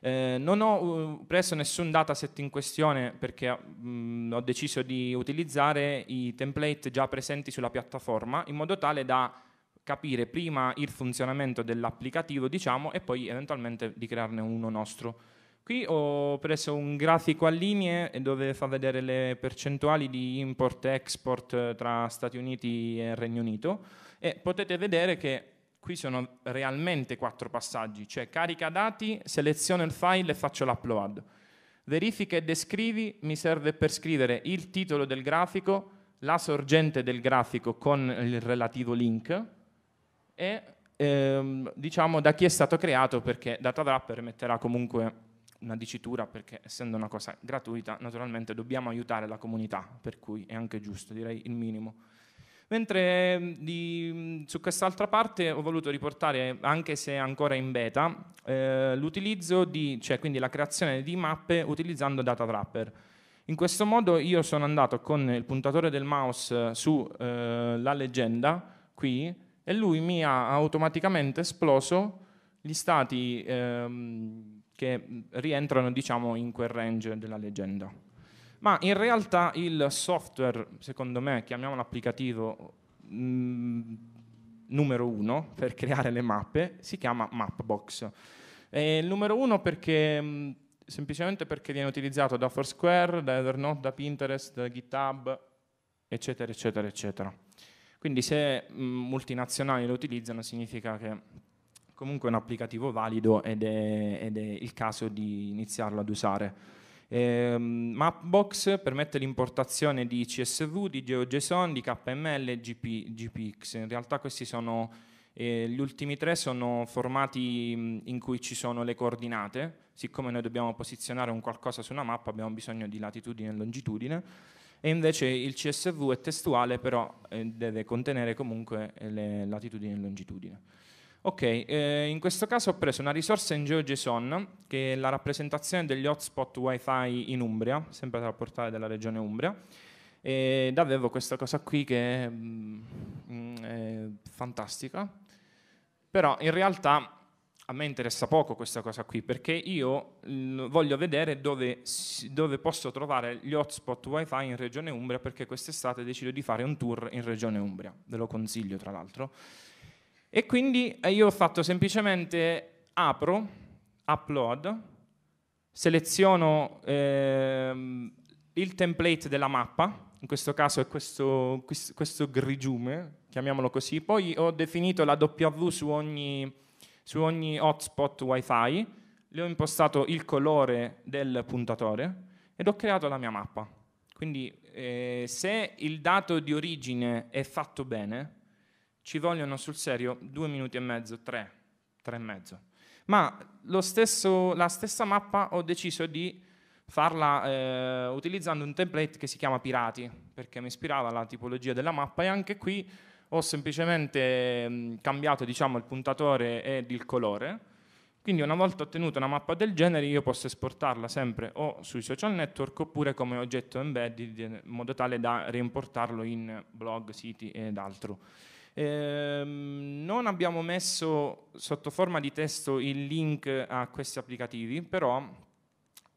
Eh, non ho uh, preso nessun dataset in questione perché mh, mm, ho deciso di utilizzare i template già presenti sulla piattaforma in modo tale da capire prima il funzionamento dell'applicativo, diciamo, e poi eventualmente di crearne uno nostro. Qui ho preso un grafico a linee dove fa vedere le percentuali di import-export e eh, tra Stati Uniti e Regno Unito e potete vedere che qui sono realmente quattro passaggi, cioè carica dati, seleziono il file e faccio l'upload. Verifica e descrivi mi serve per scrivere il titolo del grafico, la sorgente del grafico con il relativo link, e ehm, diciamo da chi è stato creato perché DataDrap permetterà comunque una dicitura perché essendo una cosa gratuita naturalmente dobbiamo aiutare la comunità per cui è anche giusto direi il minimo mentre ehm, di, su quest'altra parte ho voluto riportare anche se ancora in beta eh, l'utilizzo di cioè quindi la creazione di mappe utilizzando DataDrapper in questo modo io sono andato con il puntatore del mouse sulla eh, leggenda qui e lui mi ha automaticamente esploso gli stati ehm, che rientrano diciamo in quel range della leggenda. Ma in realtà il software, secondo me, chiamiamolo applicativo mh, mm, numero uno per creare le mappe, si chiama Mapbox. E il numero uno perché mh, mm, semplicemente perché viene utilizzato da Foursquare, da Evernote, da Pinterest, da GitHub, eccetera, eccetera, eccetera. Quindi se mh, mm, multinazionali lo utilizzano significa che comunque è un applicativo valido ed è, ed è il caso di iniziarlo ad usare. Eh, Mapbox permette l'importazione di CSV, di GeoJSON, di KML e GP, GPX. In realtà questi sono eh, gli ultimi tre sono formati mm, in cui ci sono le coordinate. Siccome noi dobbiamo posizionare un qualcosa su una mappa abbiamo bisogno di latitudine e longitudine e invece il CSV è testuale però eh, deve contenere comunque eh, le latitudini e longitudini. Ok, eh, in questo caso ho preso una risorsa in GeoJSON che è la rappresentazione degli hotspot wifi in Umbria, sempre dal portale della regione Umbria, ed avevo questa cosa qui che è, mm, mm è fantastica, però in realtà a me interessa poco questa cosa qui perché io mm, voglio vedere dove, dove, posso trovare gli hotspot wifi in regione Umbria perché quest'estate decido di fare un tour in regione Umbria, ve lo consiglio tra l'altro. E quindi eh, io ho fatto semplicemente apro, upload, seleziono eh, il template della mappa, in questo caso è questo, questo grigiume, chiamiamolo così, poi ho definito la W su ogni su ogni hotspot WiFi le ho impostato il colore del puntatore ed ho creato la mia mappa. Quindi eh, se il dato di origine è fatto bene, ci vogliono sul serio due minuti e mezzo, tre, tre e mezzo. Ma stesso, la stessa mappa ho deciso di farla eh, utilizzando un template che si chiama Pirati, perché mi ispirava alla tipologia della mappa e anche qui ho semplicemente mm, cambiato diciamo, il puntatore ed il colore. Quindi una volta ottenuta una mappa del genere io posso esportarla sempre o sui social network oppure come oggetto embedded eh, in modo tale da reimportarlo in blog, siti ed altro. Ehm, non abbiamo messo sotto forma di testo il link a questi applicativi, però,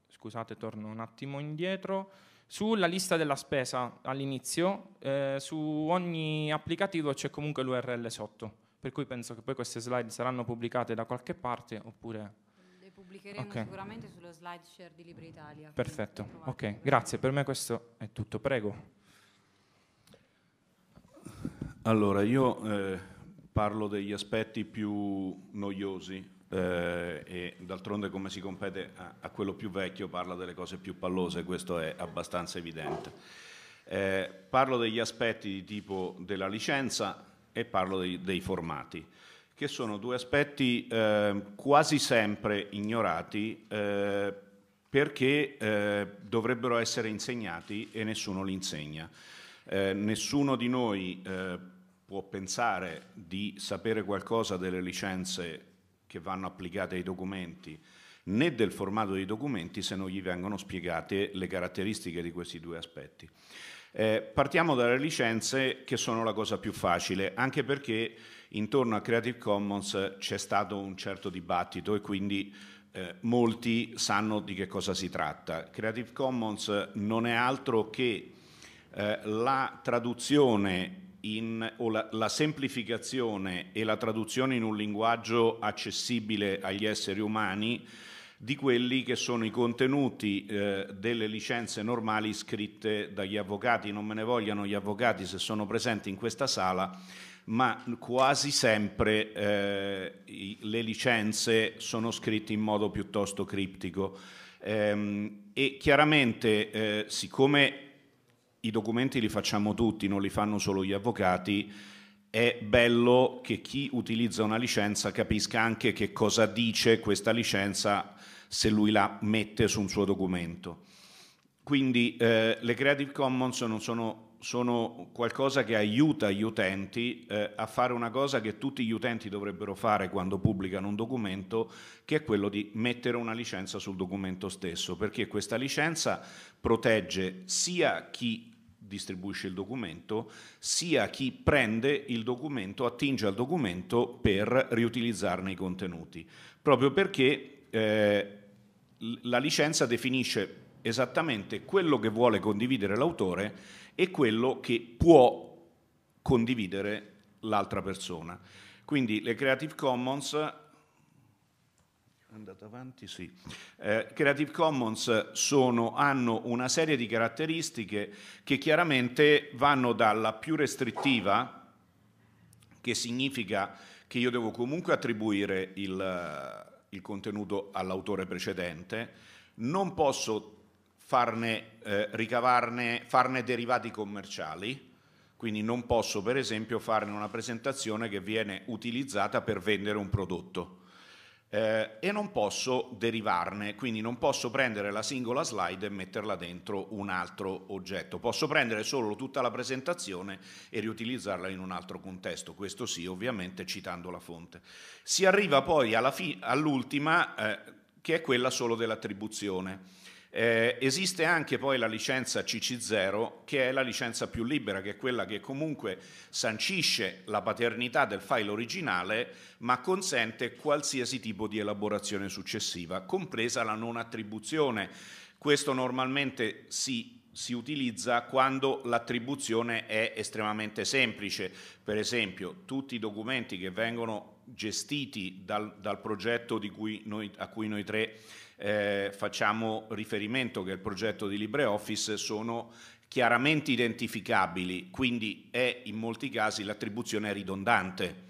scusate torno un attimo indietro, sulla lista della spesa all'inizio, eh, su ogni applicativo c'è comunque l'URL sotto, per cui penso che poi queste slide saranno pubblicate da qualche parte oppure... Le pubblicheremo okay. sicuramente sullo slide share di Libri Italia. Perfetto, ok, grazie, per me questo è tutto, prego. Allora, io eh, parlo degli aspetti più noiosi eh, e d'altronde come si compete a, a, quello più vecchio parla delle cose più pallose, questo è abbastanza evidente. Eh, parlo degli aspetti di tipo della licenza e parlo dei, dei formati, che sono due aspetti eh, quasi sempre ignorati eh, perché eh, dovrebbero essere insegnati e nessuno li insegna. Eh, nessuno di noi può pensare di sapere qualcosa delle licenze che vanno applicate ai documenti né del formato dei documenti se non gli vengono spiegate le caratteristiche di questi due aspetti. Eh, partiamo dalle licenze che sono la cosa più facile, anche perché intorno a Creative Commons c'è stato un certo dibattito e quindi eh, molti sanno di che cosa si tratta. Creative Commons non è altro che eh, la traduzione in, o la, la, semplificazione e la traduzione in un linguaggio accessibile agli esseri umani di quelli che sono i contenuti eh, delle licenze normali scritte dagli avvocati. Non me ne vogliano gli avvocati se sono presenti in questa sala, ma quasi sempre eh, i, le licenze sono scritte in modo piuttosto criptico. Ehm, e chiaramente, eh, siccome i documenti li facciamo tutti, non li fanno solo gli avvocati, è bello che chi utilizza una licenza capisca anche che cosa dice questa licenza se lui la mette su un suo documento. Quindi eh, le Creative Commons non sono sono qualcosa che aiuta gli utenti eh, a fare una cosa che tutti gli utenti dovrebbero fare quando pubblicano un documento, che è quello di mettere una licenza sul documento stesso, perché questa licenza protegge sia chi distribuisce il documento, sia chi prende il documento, attinge al documento per riutilizzarne i contenuti, proprio perché eh, la licenza definisce esattamente quello che vuole condividere l'autore e quello che può condividere l'altra persona. Quindi le Creative Commons, avanti, sì. eh, Creative Commons sono, hanno una serie di caratteristiche che chiaramente vanno dalla più restrittiva, che significa che io devo comunque attribuire il, il contenuto all'autore precedente, non posso farne, eh, ricavarne, farne derivati commerciali, quindi non posso per esempio farne una presentazione che viene utilizzata per vendere un prodotto. Eh, e non posso derivarne, quindi non posso prendere la singola slide e metterla dentro un altro oggetto, posso prendere solo tutta la presentazione e riutilizzarla in un altro contesto, questo sì ovviamente citando la fonte. Si arriva poi all'ultima eh, che è quella solo dell'attribuzione. Eh, esiste anche poi la licenza CC0 che è la licenza più libera, che è quella che comunque sancisce la paternità del file originale ma consente qualsiasi tipo di elaborazione successiva, compresa la non attribuzione. Questo normalmente si si utilizza quando l'attribuzione è estremamente semplice. Per esempio, tutti i documenti che vengono gestiti dal, dal progetto cui noi, a cui noi tre eh, facciamo riferimento che il progetto di LibreOffice sono chiaramente identificabili, quindi è in molti casi l'attribuzione ridondante.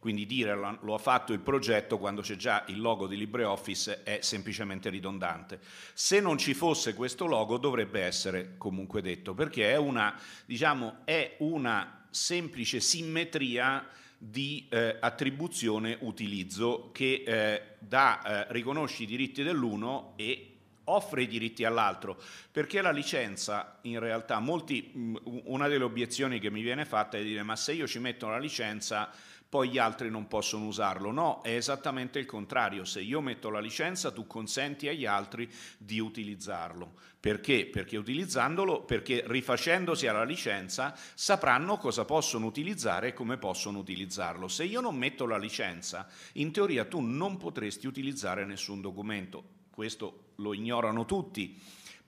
Quindi dire lo ha fatto il progetto quando c'è già il logo di LibreOffice è semplicemente ridondante. Se non ci fosse questo logo dovrebbe essere comunque detto, perché è una, diciamo, è una semplice simmetria di eh, attribuzione utilizzo che eh, da, eh, riconosce i diritti dell'uno e offre i diritti all'altro, perché la licenza in realtà, molti, una delle obiezioni che mi viene fatta è dire ma se io ci metto la licenza poi gli altri non possono usarlo. No, è esattamente il contrario. Se io metto la licenza, tu consenti agli altri di utilizzarlo. Perché? Perché utilizzandolo, perché rifacendosi alla licenza, sapranno cosa possono utilizzare e come possono utilizzarlo. Se io non metto la licenza, in teoria tu non potresti utilizzare nessun documento. Questo lo ignorano tutti.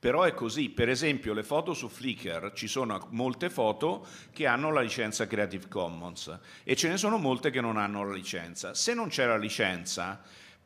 Però è così, per esempio le foto su Flickr, ci sono molte foto che hanno la licenza Creative Commons e ce ne sono molte che non hanno la licenza. Se non c'è la licenza,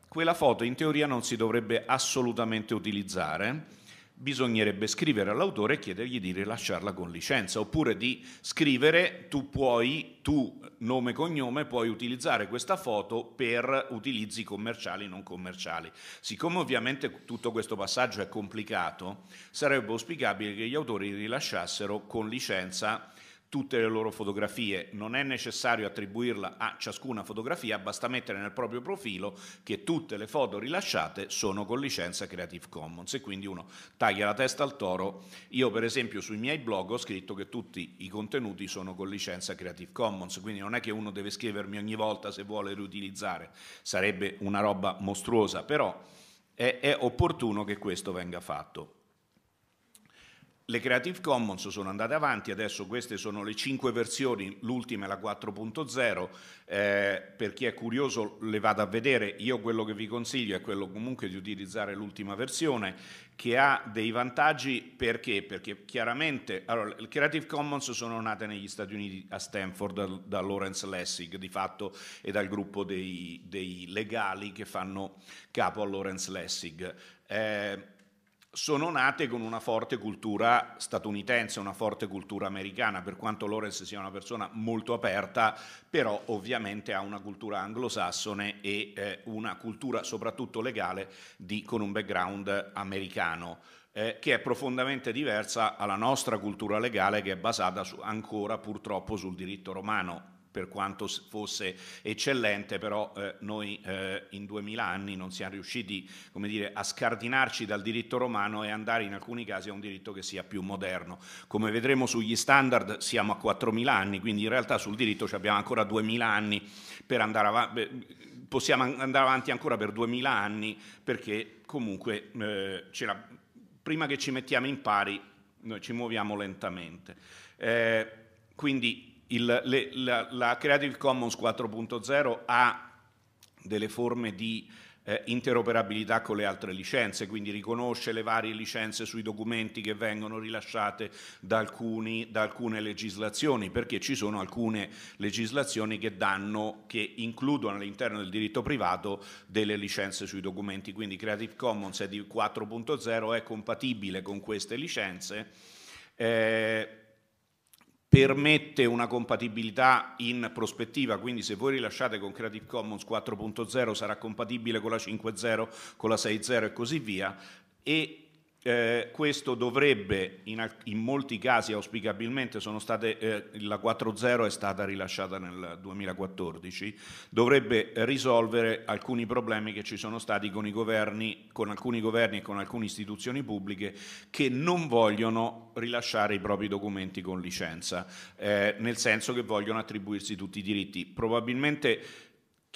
quella foto in teoria non si dovrebbe assolutamente utilizzare, bisognerebbe scrivere all'autore e chiedergli di rilasciarla con licenza, oppure di scrivere tu puoi, tu nome e cognome puoi utilizzare questa foto per utilizzi commerciali e non commerciali. Siccome ovviamente tutto questo passaggio è complicato, sarebbe auspicabile che gli autori rilasciassero con licenza tutte le loro fotografie. Non è necessario attribuirla a ciascuna fotografia, basta mettere nel proprio profilo che tutte le foto rilasciate sono con licenza Creative Commons e quindi uno taglia la testa al toro. Io per esempio sui miei blog ho scritto che tutti i contenuti sono con licenza Creative Commons, quindi non è che uno deve scrivermi ogni volta se vuole riutilizzare, sarebbe una roba mostruosa, però è, è opportuno che questo venga fatto le Creative Commons sono andate avanti, adesso queste sono le cinque versioni, l'ultima è la 4.0, eh, per chi è curioso le vado a vedere, io quello che vi consiglio è quello comunque di utilizzare l'ultima versione che ha dei vantaggi perché? Perché chiaramente allora, le Creative Commons sono nate negli Stati Uniti a Stanford da, da Lawrence Lessig di fatto e dal gruppo dei, dei legali che fanno capo a Lawrence Lessig. Eh, sono nate con una forte cultura statunitense, una forte cultura americana, per quanto Lorenz sia una persona molto aperta, però ovviamente ha una cultura anglosassone e eh, una cultura soprattutto legale di, con un background americano. Eh, che è profondamente diversa alla nostra cultura legale che è basata su, ancora purtroppo sul diritto romano, per quanto fosse eccellente, però eh, noi eh, in duemila anni non siamo riusciti dire, a scardinarci dal diritto romano e andare in alcuni casi a un diritto che sia più moderno. Come vedremo sugli standard siamo a 4.000 anni, quindi in realtà sul diritto abbiamo ancora 2.000 anni per andare avanti possiamo andare avanti ancora per 2000 anni perché comunque eh, prima che ci mettiamo in pari noi ci muoviamo lentamente. Eh, quindi il, le, la, la, Creative Commons 4.0 ha delle forme di eh, interoperabilità con le altre licenze, quindi riconosce le varie licenze sui documenti che vengono rilasciate da, alcuni, da alcune legislazioni, perché ci sono alcune legislazioni che, danno, che includono all'interno del diritto privato delle licenze sui documenti, quindi Creative Commons 4.0 è compatibile con queste licenze. Eh, permette una compatibilità in prospettiva, quindi se voi rilasciate con Creative Commons 4.0 sarà compatibile con la 5.0, con la 6.0 e così via, e eh, questo dovrebbe, in, in, molti casi auspicabilmente, sono state, eh, la 4.0 è stata rilasciata nel 2014, dovrebbe risolvere alcuni problemi che ci sono stati con, governi, con alcuni governi e con alcune istituzioni pubbliche che non vogliono rilasciare i propri documenti con licenza, eh, nel senso che vogliono attribuirsi tutti i diritti. Probabilmente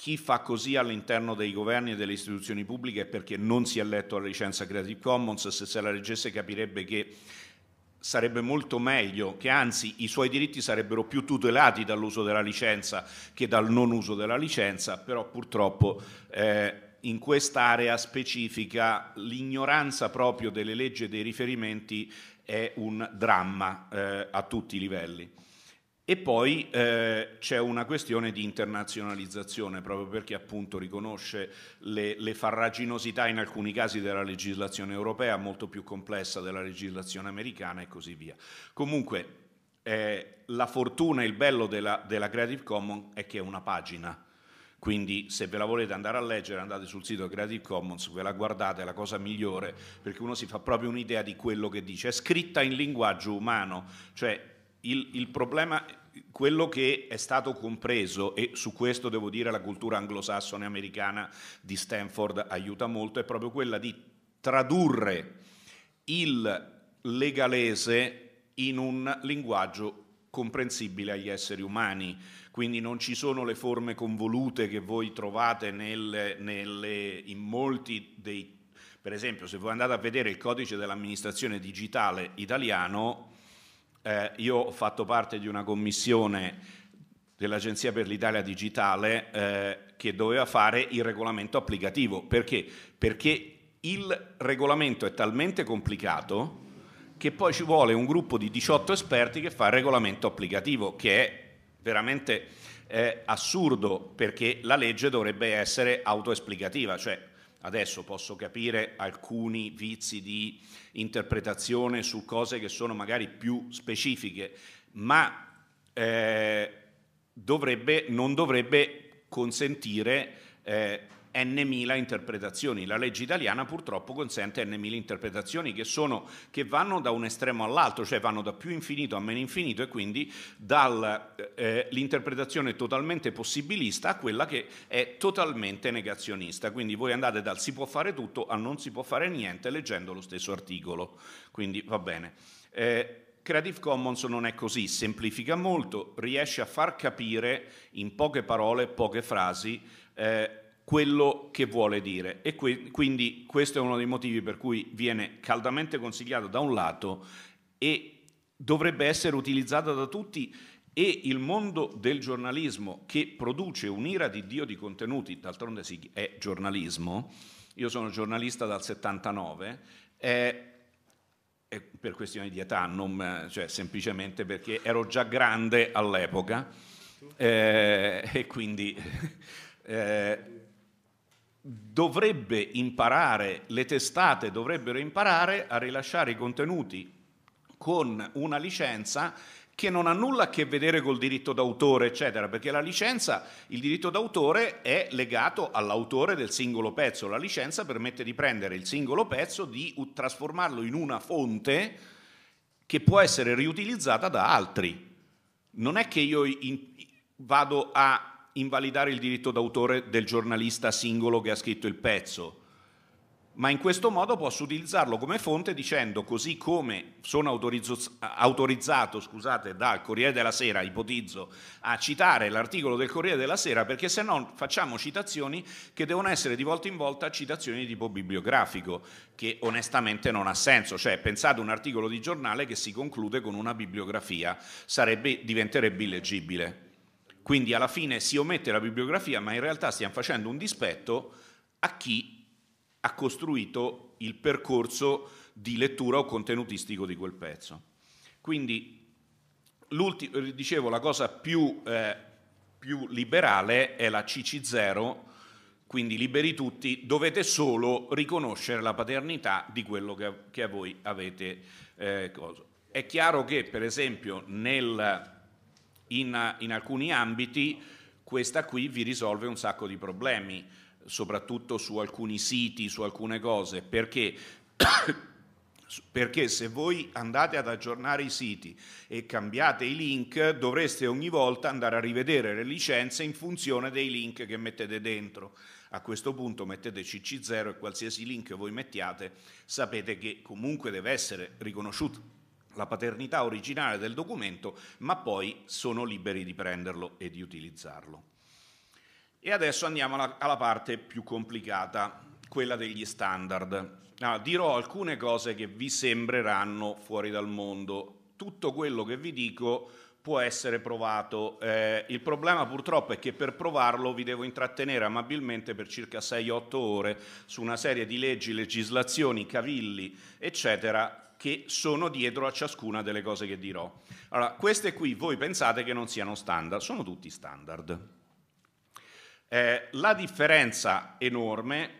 chi fa così all'interno dei governi e delle istituzioni pubbliche è perché non si è letto la licenza Creative Commons, se se la leggesse capirebbe che sarebbe molto meglio, che anzi i suoi diritti sarebbero più tutelati dall'uso della licenza che dal non uso della licenza, però purtroppo eh, in quest'area specifica l'ignoranza proprio delle leggi e dei riferimenti è un dramma eh, a tutti i livelli. E poi eh, c'è una questione di internazionalizzazione, proprio perché appunto riconosce le, le, farraginosità in alcuni casi della legislazione europea, molto più complessa della legislazione americana e così via. Comunque, eh, la fortuna e il bello della, della Creative Commons è che è una pagina. Quindi se ve la volete andare a leggere andate sul sito Creative Commons, ve la guardate, è la cosa migliore, perché uno si fa proprio un'idea di quello che dice. È scritta in linguaggio umano, cioè il, il problema, quello che è stato compreso, e su questo devo dire la cultura anglosassone americana di Stanford aiuta molto, è proprio quella di tradurre il legalese in un linguaggio comprensibile agli esseri umani, quindi non ci sono le forme convolute che voi trovate nel, nelle, in molti dei... Per esempio, se voi andate a vedere il codice dell'amministrazione digitale italiano, eh, io ho fatto parte di una commissione dell'Agenzia per l'Italia Digitale eh, che doveva fare il regolamento applicativo. Perché? Perché il regolamento è talmente complicato che poi ci vuole un gruppo di 18 esperti che fa il regolamento applicativo, che è veramente eh, assurdo perché la legge dovrebbe essere autoesplicativa, cioè Adesso posso capire alcuni vizi di interpretazione su cose che sono magari più specifiche, ma eh, dovrebbe, non dovrebbe consentire eh, n.000 interpretazioni. La legge italiana purtroppo consente n.000 interpretazioni che, sono, che vanno da un estremo all'altro, cioè vanno da più infinito a meno infinito e quindi dall'interpretazione eh, eh totalmente possibilista a quella che è totalmente negazionista. Quindi voi andate dal si può fare tutto al non si può fare niente leggendo lo stesso articolo. Quindi va bene. Eh, Creative Commons non è così, semplifica molto, riesce a far capire in poche parole, poche frasi, eh, quello che vuole dire e que- quindi questo è uno dei motivi per cui viene caldamente consigliato da un lato e dovrebbe essere utilizzata da tutti e il mondo del giornalismo che produce un'ira di Dio di contenuti, d'altronde si è giornalismo, io sono giornalista dal 79, eh, per questioni di età, non, cioè, semplicemente perché ero già grande all'epoca eh, e quindi... Eh, dovrebbe imparare, le testate dovrebbero imparare a rilasciare i contenuti con una licenza che non ha nulla a che vedere col diritto d'autore, eccetera, perché la licenza, il diritto d'autore è legato all'autore del singolo pezzo, la licenza permette di prendere il singolo pezzo, di trasformarlo in una fonte che può essere riutilizzata da altri. Non è che io in, vado a invalidare il diritto d'autore del giornalista singolo che ha scritto il pezzo, ma in questo modo posso utilizzarlo come fonte dicendo così come sono autorizzo- autorizzato scusate, dal Corriere della Sera, ipotizzo, a citare l'articolo del Corriere della Sera perché se no facciamo citazioni che devono essere di volta in volta citazioni di tipo bibliografico, che onestamente non ha senso, cioè pensate un articolo di giornale che si conclude con una bibliografia, sarebbe, diventerebbe illeggibile. Quindi alla fine si omette la bibliografia, ma in realtà stiamo facendo un dispetto a chi ha costruito il percorso di lettura o contenutistico di quel pezzo. Quindi, dicevo, la cosa più, eh, più liberale è la CC0, quindi liberi tutti, dovete solo riconoscere la paternità di quello che, che voi avete. Eh, è chiaro che, per esempio, nel in, in alcuni ambiti questa qui vi risolve un sacco di problemi, soprattutto su alcuni siti, su alcune cose, perché perché se voi andate ad aggiornare i siti e cambiate i link dovreste ogni volta andare a rivedere le licenze in funzione dei link che mettete dentro. A questo punto mettete CC0 e qualsiasi link voi mettiate sapete che comunque deve essere riconosciuto la paternità originale del documento, ma poi sono liberi di prenderlo e di utilizzarlo. E adesso andiamo alla, alla parte più complicata, quella degli standard. Ah, dirò alcune cose che vi sembreranno fuori dal mondo. Tutto quello che vi dico può essere provato. Eh, il problema purtroppo è che per provarlo vi devo intrattenere amabilmente per circa 6-8 ore su una serie di leggi, legislazioni, cavilli, eccetera, che sono dietro a ciascuna delle cose che dirò. Allora, queste qui voi pensate che non siano standard, sono tutti standard. Eh, la differenza enorme,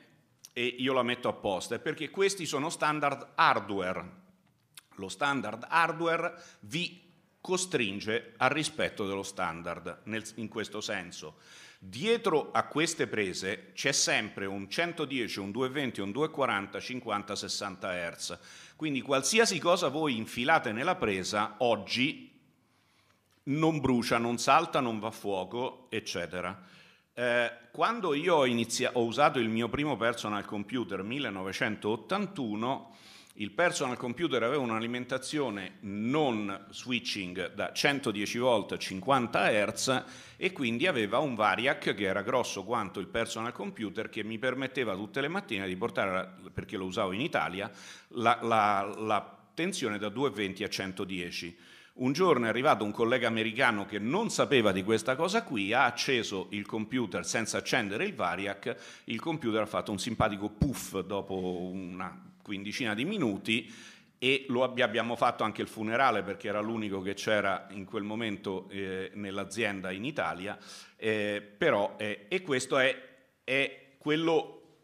e io la metto apposta, è perché questi sono standard hardware. Lo standard hardware vi costringe al rispetto dello standard nel, in questo senso. Dietro a queste prese c'è sempre un 110, un 220, un 240, 50, 60 Hz quindi qualsiasi cosa voi infilate nella presa, oggi non brucia, non salta, non va a fuoco, eccetera. Eh, quando io ho, inizia- ho usato il mio primo personal computer 1981, il personal computer aveva un'alimentazione non switching da 110 volt a 50 Hz e quindi aveva un variac che era grosso quanto il personal computer che mi permetteva tutte le mattine di portare, perché lo usavo in Italia, la, la, la tensione da 220 a 110. Un giorno è arrivato un collega americano che non sapeva di questa cosa qui, ha acceso il computer senza accendere il variac, il computer ha fatto un simpatico puff dopo una quindicina di minuti e lo abbiamo fatto anche il funerale perché era l'unico che c'era in quel momento eh, nell'azienda in Italia, eh, però, eh, e questo è, è, quello,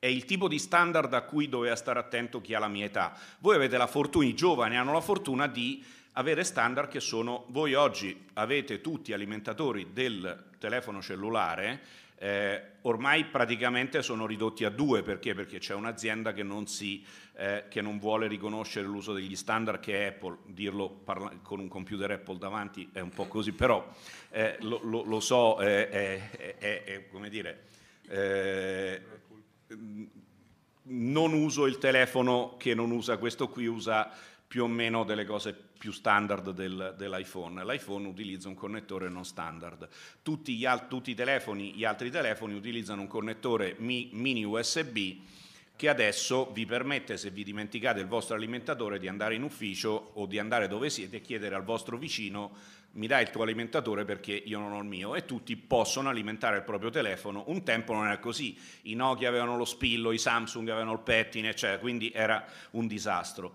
è il tipo di standard a cui doveva stare attento chi ha la mia età. Voi avete la fortuna, i giovani hanno la fortuna di avere standard che sono, voi oggi avete tutti alimentatori del telefono cellulare, eh, ormai praticamente sono ridotti a due, perché? Perché c'è un'azienda che non, si, eh, che non vuole riconoscere l'uso degli standard che è Apple, dirlo parla- con un computer Apple davanti è un po' così, però eh, lo, lo, lo, so, è come dire, eh, non uso il telefono che non usa questo qui, usa più o meno delle cose più standard del, dell'iPhone. L'iPhone utilizza un connettore non standard. Tutti gli, al- tutti telefoni, gli altri telefoni utilizzano un connettore mi- mini USB che adesso vi permette, se vi dimenticate il vostro alimentatore, di andare in ufficio o di andare dove siete e chiedere al vostro vicino mi dai il tuo alimentatore perché io non ho il mio e tutti possono alimentare il proprio telefono. Un tempo non era così, i Nokia avevano lo spillo, i Samsung avevano il pettine, eccetera, quindi era un disastro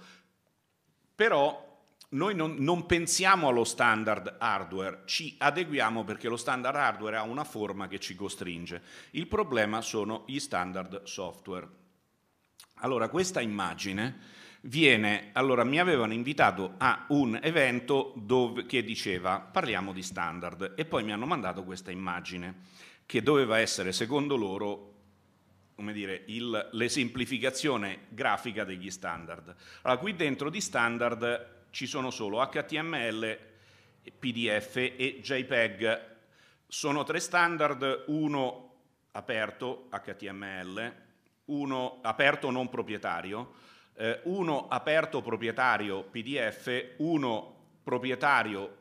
però noi non, non, pensiamo allo standard hardware, ci adeguiamo perché lo standard hardware ha una forma che ci costringe. Il problema sono gli standard software. Allora, questa immagine viene, allora mi avevano invitato a un evento dove, che diceva parliamo di standard e poi mi hanno mandato questa immagine che doveva essere secondo loro come dire, il, l'esemplificazione grafica degli standard. Allora, qui dentro di standard ci sono solo HTML, PDF e JPEG. Sono tre standard, uno aperto HTML, uno aperto non proprietario, eh, uno aperto proprietario PDF, uno proprietario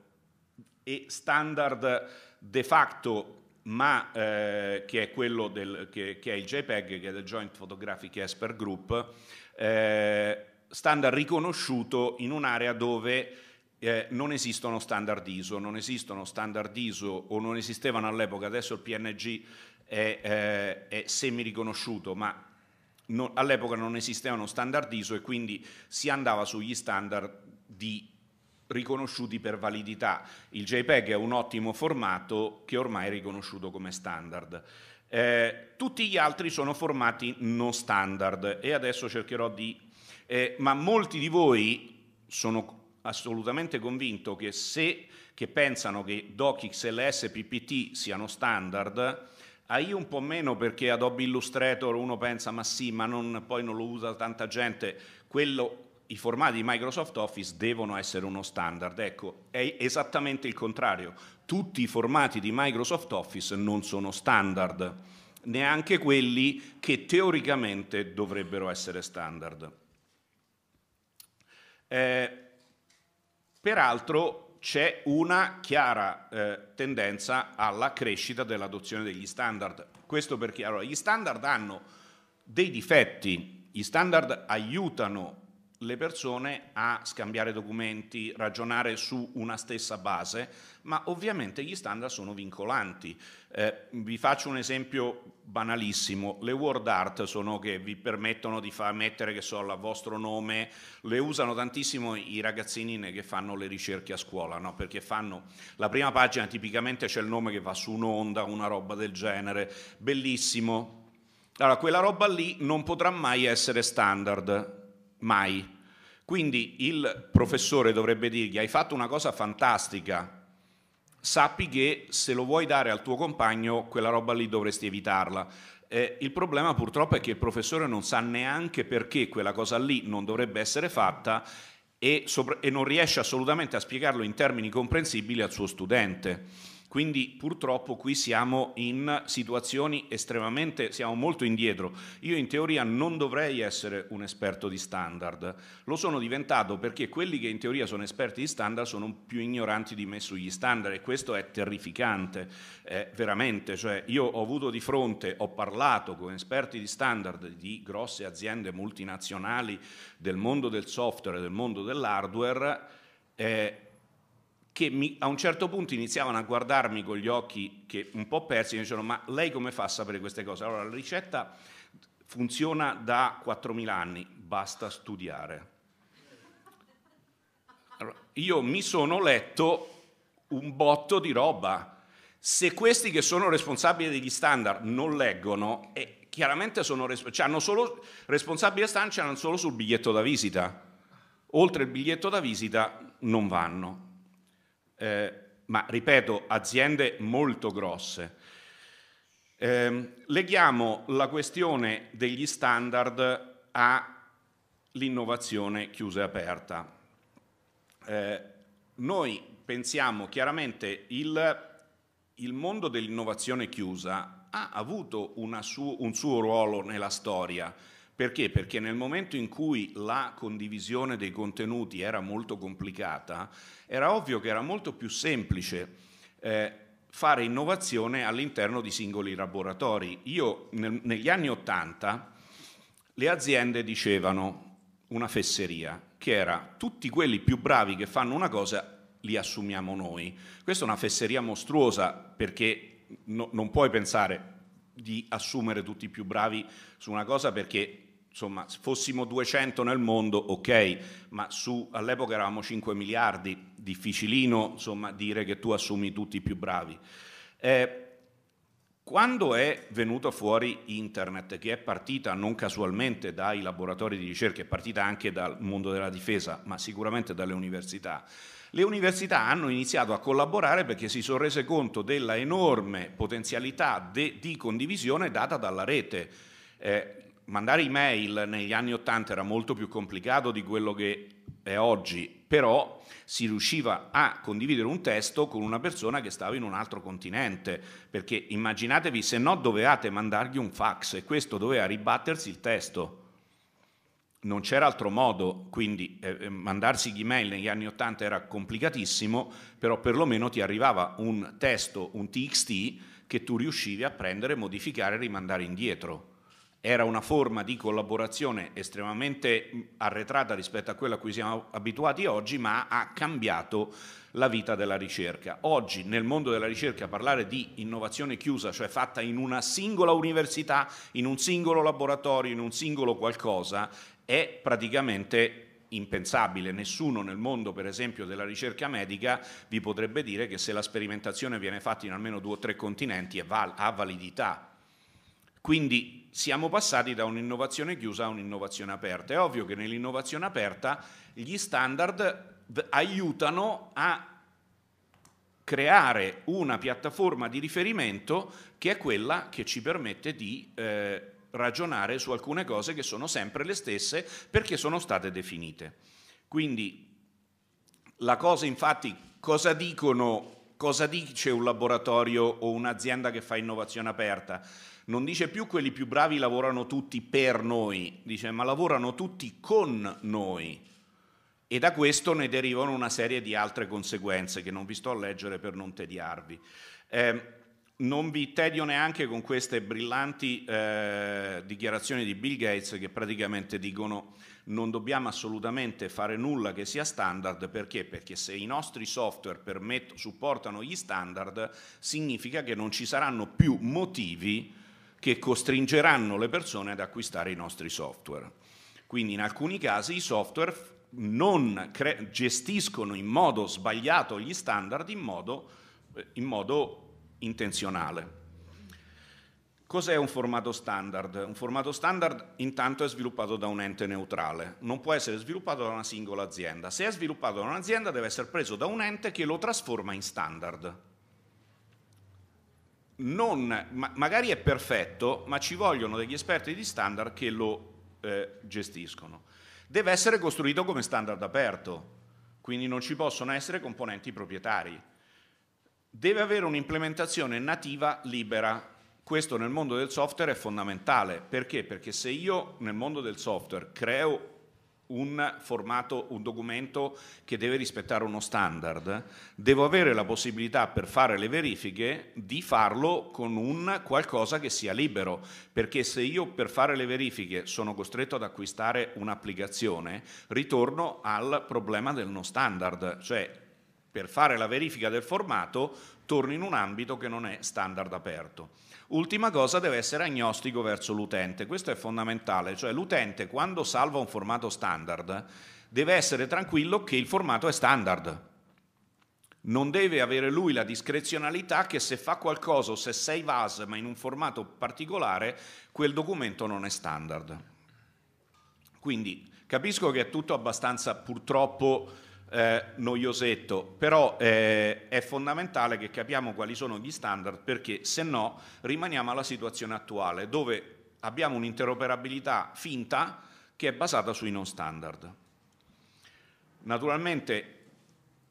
e standard de facto ma eh, che, è quello del, che, che, è il JPEG, che è del Joint Photographic Expert Group, eh, standard riconosciuto in un'area dove eh, non esistono standard ISO, non esistono standard ISO o non esistevano all'epoca, adesso il PNG è, eh, è semi riconosciuto, ma non, all'epoca non esistevano standard ISO e quindi si andava sugli standard di riconosciuti per validità. Il JPEG è un ottimo formato che ormai è riconosciuto come standard. Eh, tutti gli altri sono formati non standard e adesso cercherò di... Eh, ma molti di voi sono assolutamente convinto che se che pensano che DocXLS e PPT siano standard, a io un po' meno perché Adobe Illustrator uno pensa ma sì, ma non, poi non lo usa tanta gente, quello i formati di Microsoft Office devono essere uno standard. Ecco, è esattamente il contrario. Tutti i formati di Microsoft Office non sono standard, neanche quelli che teoricamente dovrebbero essere standard. Eh, peraltro c'è una chiara eh, tendenza alla crescita dell'adozione degli standard. Questo perché allora, gli standard hanno dei difetti, gli standard aiutano le persone a scambiare documenti, ragionare su una stessa base, ma ovviamente gli standard sono vincolanti. Eh, vi faccio un esempio banalissimo, le word art sono che vi permettono di far mettere, che so, il vostro nome, le usano tantissimo i ragazzini che fanno le ricerche a scuola, no? perché fanno la prima pagina tipicamente c'è il nome che va su un'onda, una roba del genere, bellissimo. Allora, quella roba lì non potrà mai essere standard, mai. Quindi il professore dovrebbe dirgli hai fatto una cosa fantastica, sappi che se lo vuoi dare al tuo compagno quella roba lì dovresti evitarla. Eh, il problema purtroppo è che il professore non sa neanche perché quella cosa lì non dovrebbe essere fatta e, sopra- e non riesce assolutamente a spiegarlo in termini comprensibili al suo studente. Quindi purtroppo qui siamo in situazioni estremamente, siamo molto indietro. Io in teoria non dovrei essere un esperto di standard, lo sono diventato perché quelli che in teoria sono esperti di standard sono più ignoranti di me sugli standard e questo è terrificante, eh, veramente. Cioè io ho avuto di fronte, ho parlato con esperti di standard di grosse aziende multinazionali del mondo del software, e del mondo dell'hardware. Eh, che mi, a un certo punto iniziavano a guardarmi con gli occhi che un po' persi e mi dicevano ma lei come fa a sapere queste cose? Allora la ricetta funziona da 4.000 anni, basta studiare. Allora, io mi sono letto un botto di roba. Se questi che sono responsabili degli standard non leggono, eh, chiaramente sono cioè hanno solo, responsabili standard hanno solo sul biglietto da visita. Oltre il biglietto da visita non vanno eh, ma ripeto, aziende molto grosse. Eh, leghiamo la questione degli standard all'innovazione chiusa e aperta. Eh, noi pensiamo chiaramente il, il mondo dell'innovazione chiusa ha avuto suo, un suo ruolo nella storia perché? Perché nel momento in cui la condivisione dei contenuti era molto complicata, era ovvio che era molto più semplice eh, fare innovazione all'interno di singoli laboratori. Io nel, negli anni Ottanta le aziende dicevano una fesseria, che era tutti quelli più bravi che fanno una cosa li assumiamo noi. Questa è una fesseria mostruosa perché no, non puoi pensare di assumere tutti i più bravi su una cosa perché insomma, fossimo 200 nel mondo, ok, ma su, all'epoca eravamo 5 miliardi, difficilino insomma, dire che tu assumi tutti i più bravi. Eh, quando è venuto fuori internet, che è partita non casualmente dai laboratori di ricerca, è partita anche dal mondo della difesa, ma sicuramente dalle università, le università hanno iniziato a collaborare perché si sono rese conto della enorme potenzialità de- di condivisione data dalla rete. Eh, mandare email negli anni Ottanta era molto più complicato di quello che è oggi, però si riusciva a condividere un testo con una persona che stava in un altro continente, perché immaginatevi se no dovevate mandargli un fax e questo doveva ribattersi il testo. Non c'era altro modo, quindi eh, eh mandarsi gli email negli anni Ottanta era complicatissimo, però perlomeno ti arrivava un testo, un TXT, che tu riuscivi a prendere, modificare e rimandare indietro era una forma di collaborazione estremamente mm, arretrata rispetto a quella a cui siamo abituati oggi, ma ha cambiato la vita della ricerca. Oggi nel mondo della ricerca parlare di innovazione chiusa, cioè fatta in una singola università, in un singolo laboratorio, in un singolo qualcosa, è praticamente impensabile. Nessuno nel mondo, per esempio, della ricerca medica vi potrebbe dire che se la sperimentazione viene fatta in almeno due o tre continenti ha validità quindi siamo passati da un'innovazione chiusa a un'innovazione aperta. È ovvio che nell'innovazione aperta gli standard aiutano a creare una piattaforma di riferimento che è quella che ci permette di eh, ragionare su alcune cose che sono sempre le stesse perché sono state definite. Quindi la cosa infatti cosa dicono cosa dice un laboratorio o un'azienda che fa innovazione aperta? Non dice più quelli più bravi lavorano tutti per noi, dice ma lavorano tutti con noi. E da questo ne derivano una serie di altre conseguenze che non vi sto a leggere per non tediarvi. Eh, non vi tedio neanche con queste brillanti eh, dichiarazioni di Bill Gates che praticamente dicono non dobbiamo assolutamente fare nulla che sia standard perché? Perché se i nostri software permett- supportano gli standard significa che non ci saranno più motivi che costringeranno le persone ad acquistare i nostri software. Quindi in alcuni casi i software non cre- gestiscono in modo sbagliato gli standard in modo, eh, in modo intenzionale. Cos'è un formato standard? Un formato standard intanto è sviluppato da un ente neutrale, non può essere sviluppato da una singola azienda. Se è sviluppato da un'azienda deve essere preso da un ente che lo trasforma in standard non, ma magari è perfetto, ma ci vogliono degli esperti di standard che lo eh, gestiscono. Deve essere costruito come standard aperto, quindi non ci possono essere componenti proprietari. Deve avere un'implementazione nativa libera. Questo nel mondo del software è fondamentale. Perché? Perché se io nel mondo del software creo un formato, un documento che deve rispettare uno standard, devo avere la possibilità per fare le verifiche di farlo con un qualcosa che sia libero, perché se io per fare le verifiche sono costretto ad acquistare un'applicazione, ritorno al problema del non standard, cioè per fare la verifica del formato torni in un ambito che non è standard aperto. Ultima cosa deve essere agnostico verso l'utente, questo è fondamentale, cioè l'utente quando salva un formato standard deve essere tranquillo che il formato è standard. Non deve avere lui la discrezionalità che se fa qualcosa o se sei VAS ma in un formato particolare, quel documento non è standard. Quindi capisco che è tutto abbastanza purtroppo eh, noiosetto, però eh, è fondamentale che capiamo quali sono gli standard perché se no rimaniamo alla situazione attuale dove abbiamo un'interoperabilità finta che è basata sui non standard. Naturalmente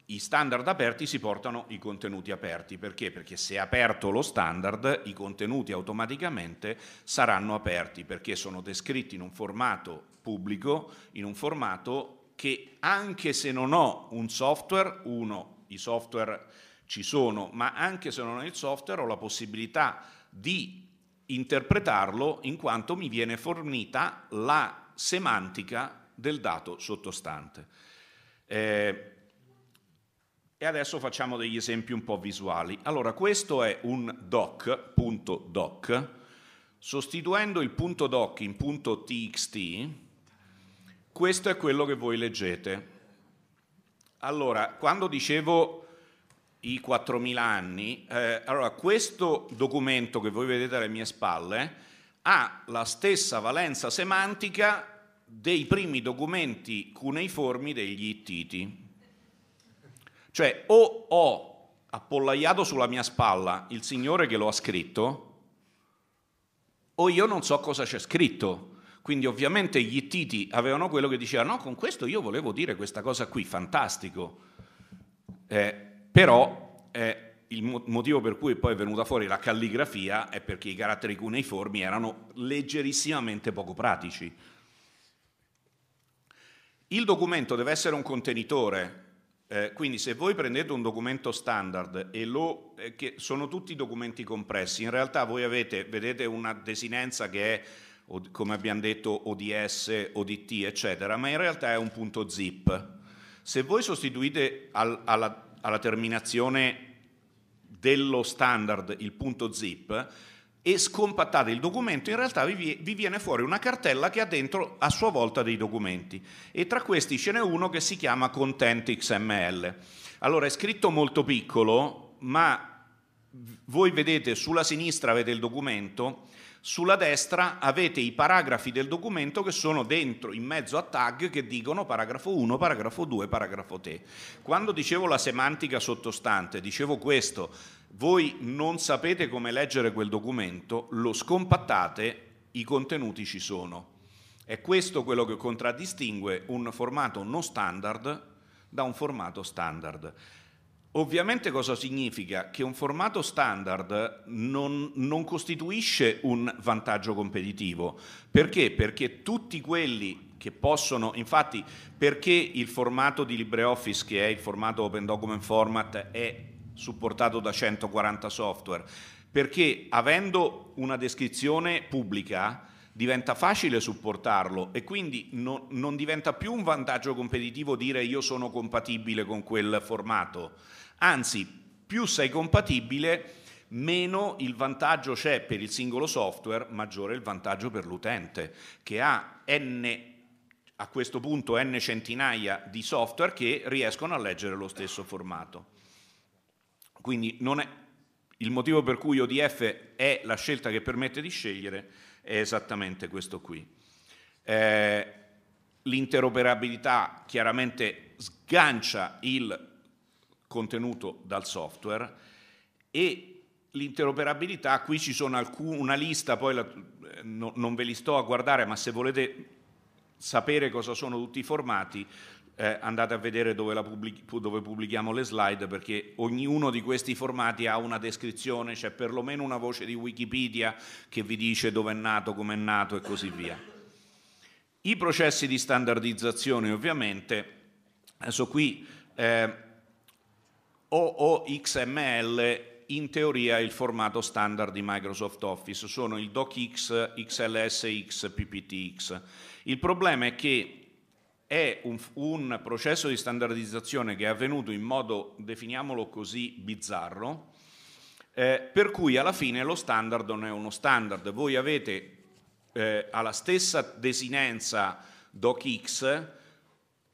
i standard aperti si portano i contenuti aperti, perché? Perché se è aperto lo standard i contenuti automaticamente saranno aperti, perché sono descritti in un formato pubblico, in un formato che anche se non ho un software, uno, i software ci sono, ma anche se non ho il software ho la possibilità di interpretarlo in quanto mi viene fornita la semantica del dato sottostante. Eh, e adesso facciamo degli esempi un po' visuali. Allora, questo è un doc, punto doc. Sostituendo il punto doc in punto txt, questo è quello che voi leggete. Allora, quando dicevo i 4.000 anni, eh, allora questo documento che voi vedete alle mie spalle ha la stessa valenza semantica dei primi documenti cuneiformi degli Ittiti. Cioè o ho appollaiato sulla mia spalla il Signore che lo ha scritto, o io non so cosa c'è scritto. Quindi ovviamente gli ittiti avevano quello che diceva no, con questo io volevo dire questa cosa qui, fantastico. Eh, però eh, il motivo per cui poi è venuta fuori la calligrafia è perché i caratteri cuneiformi erano leggerissimamente poco pratici. Il documento deve essere un contenitore, eh, quindi se voi prendete un documento standard e lo, eh, che sono tutti documenti compressi, in realtà voi avete, vedete una desinenza che è come abbiamo detto ODS, ODT, eccetera, ma in realtà è un punto zip. Se voi sostituite al, alla, alla terminazione dello standard il punto zip, e scompattate il documento, in realtà vi, vi, viene fuori una cartella che ha dentro a sua volta dei documenti. E tra questi ce n'è uno che si chiama Content XML. Allora è scritto molto piccolo, ma voi vedete sulla sinistra avete il documento, sulla destra avete i paragrafi del documento che sono dentro, in mezzo a tag che dicono paragrafo 1, paragrafo 2, paragrafo 3. Quando dicevo la semantica sottostante, dicevo questo, voi non sapete come leggere quel documento, lo scompattate, i contenuti ci sono. È questo quello che contraddistingue un formato non standard da un formato standard. Ovviamente cosa significa? Che un formato standard non, non, costituisce un vantaggio competitivo. Perché? Perché tutti quelli che possono, infatti perché il formato di LibreOffice, che è il formato Open Document Format, è supportato da 140 software? Perché avendo una descrizione pubblica, diventa facile supportarlo e quindi no, non diventa più un vantaggio competitivo dire io sono compatibile con quel formato, Anzi, più sei compatibile, meno il vantaggio c'è per il singolo software, maggiore il vantaggio per l'utente che ha n a questo punto n centinaia di software che riescono a leggere lo stesso formato. Quindi il motivo per cui ODF è la scelta che permette di scegliere è esattamente questo qui. Eh, l'interoperabilità chiaramente sgancia il contenuto dal software e l'interoperabilità, qui ci sono una lista, poi la, eh, no, non ve li sto a guardare, ma se volete sapere cosa sono tutti i formati eh, andate a vedere dove, pubblic- dove, pubblichiamo le slide perché ognuno di questi formati ha una descrizione, c'è perlomeno una voce di Wikipedia che vi dice dove è nato, come è nato e così via. I processi di standardizzazione ovviamente, adesso qui eh, OOXML in teoria è il formato standard di Microsoft Office, sono il DocX, XLSX, PPTX. Il problema è che è un, un, processo di standardizzazione che è avvenuto in modo, definiamolo così, bizzarro, eh, per cui alla fine lo standard non è uno standard. Voi avete eh, alla stessa desinenza DocX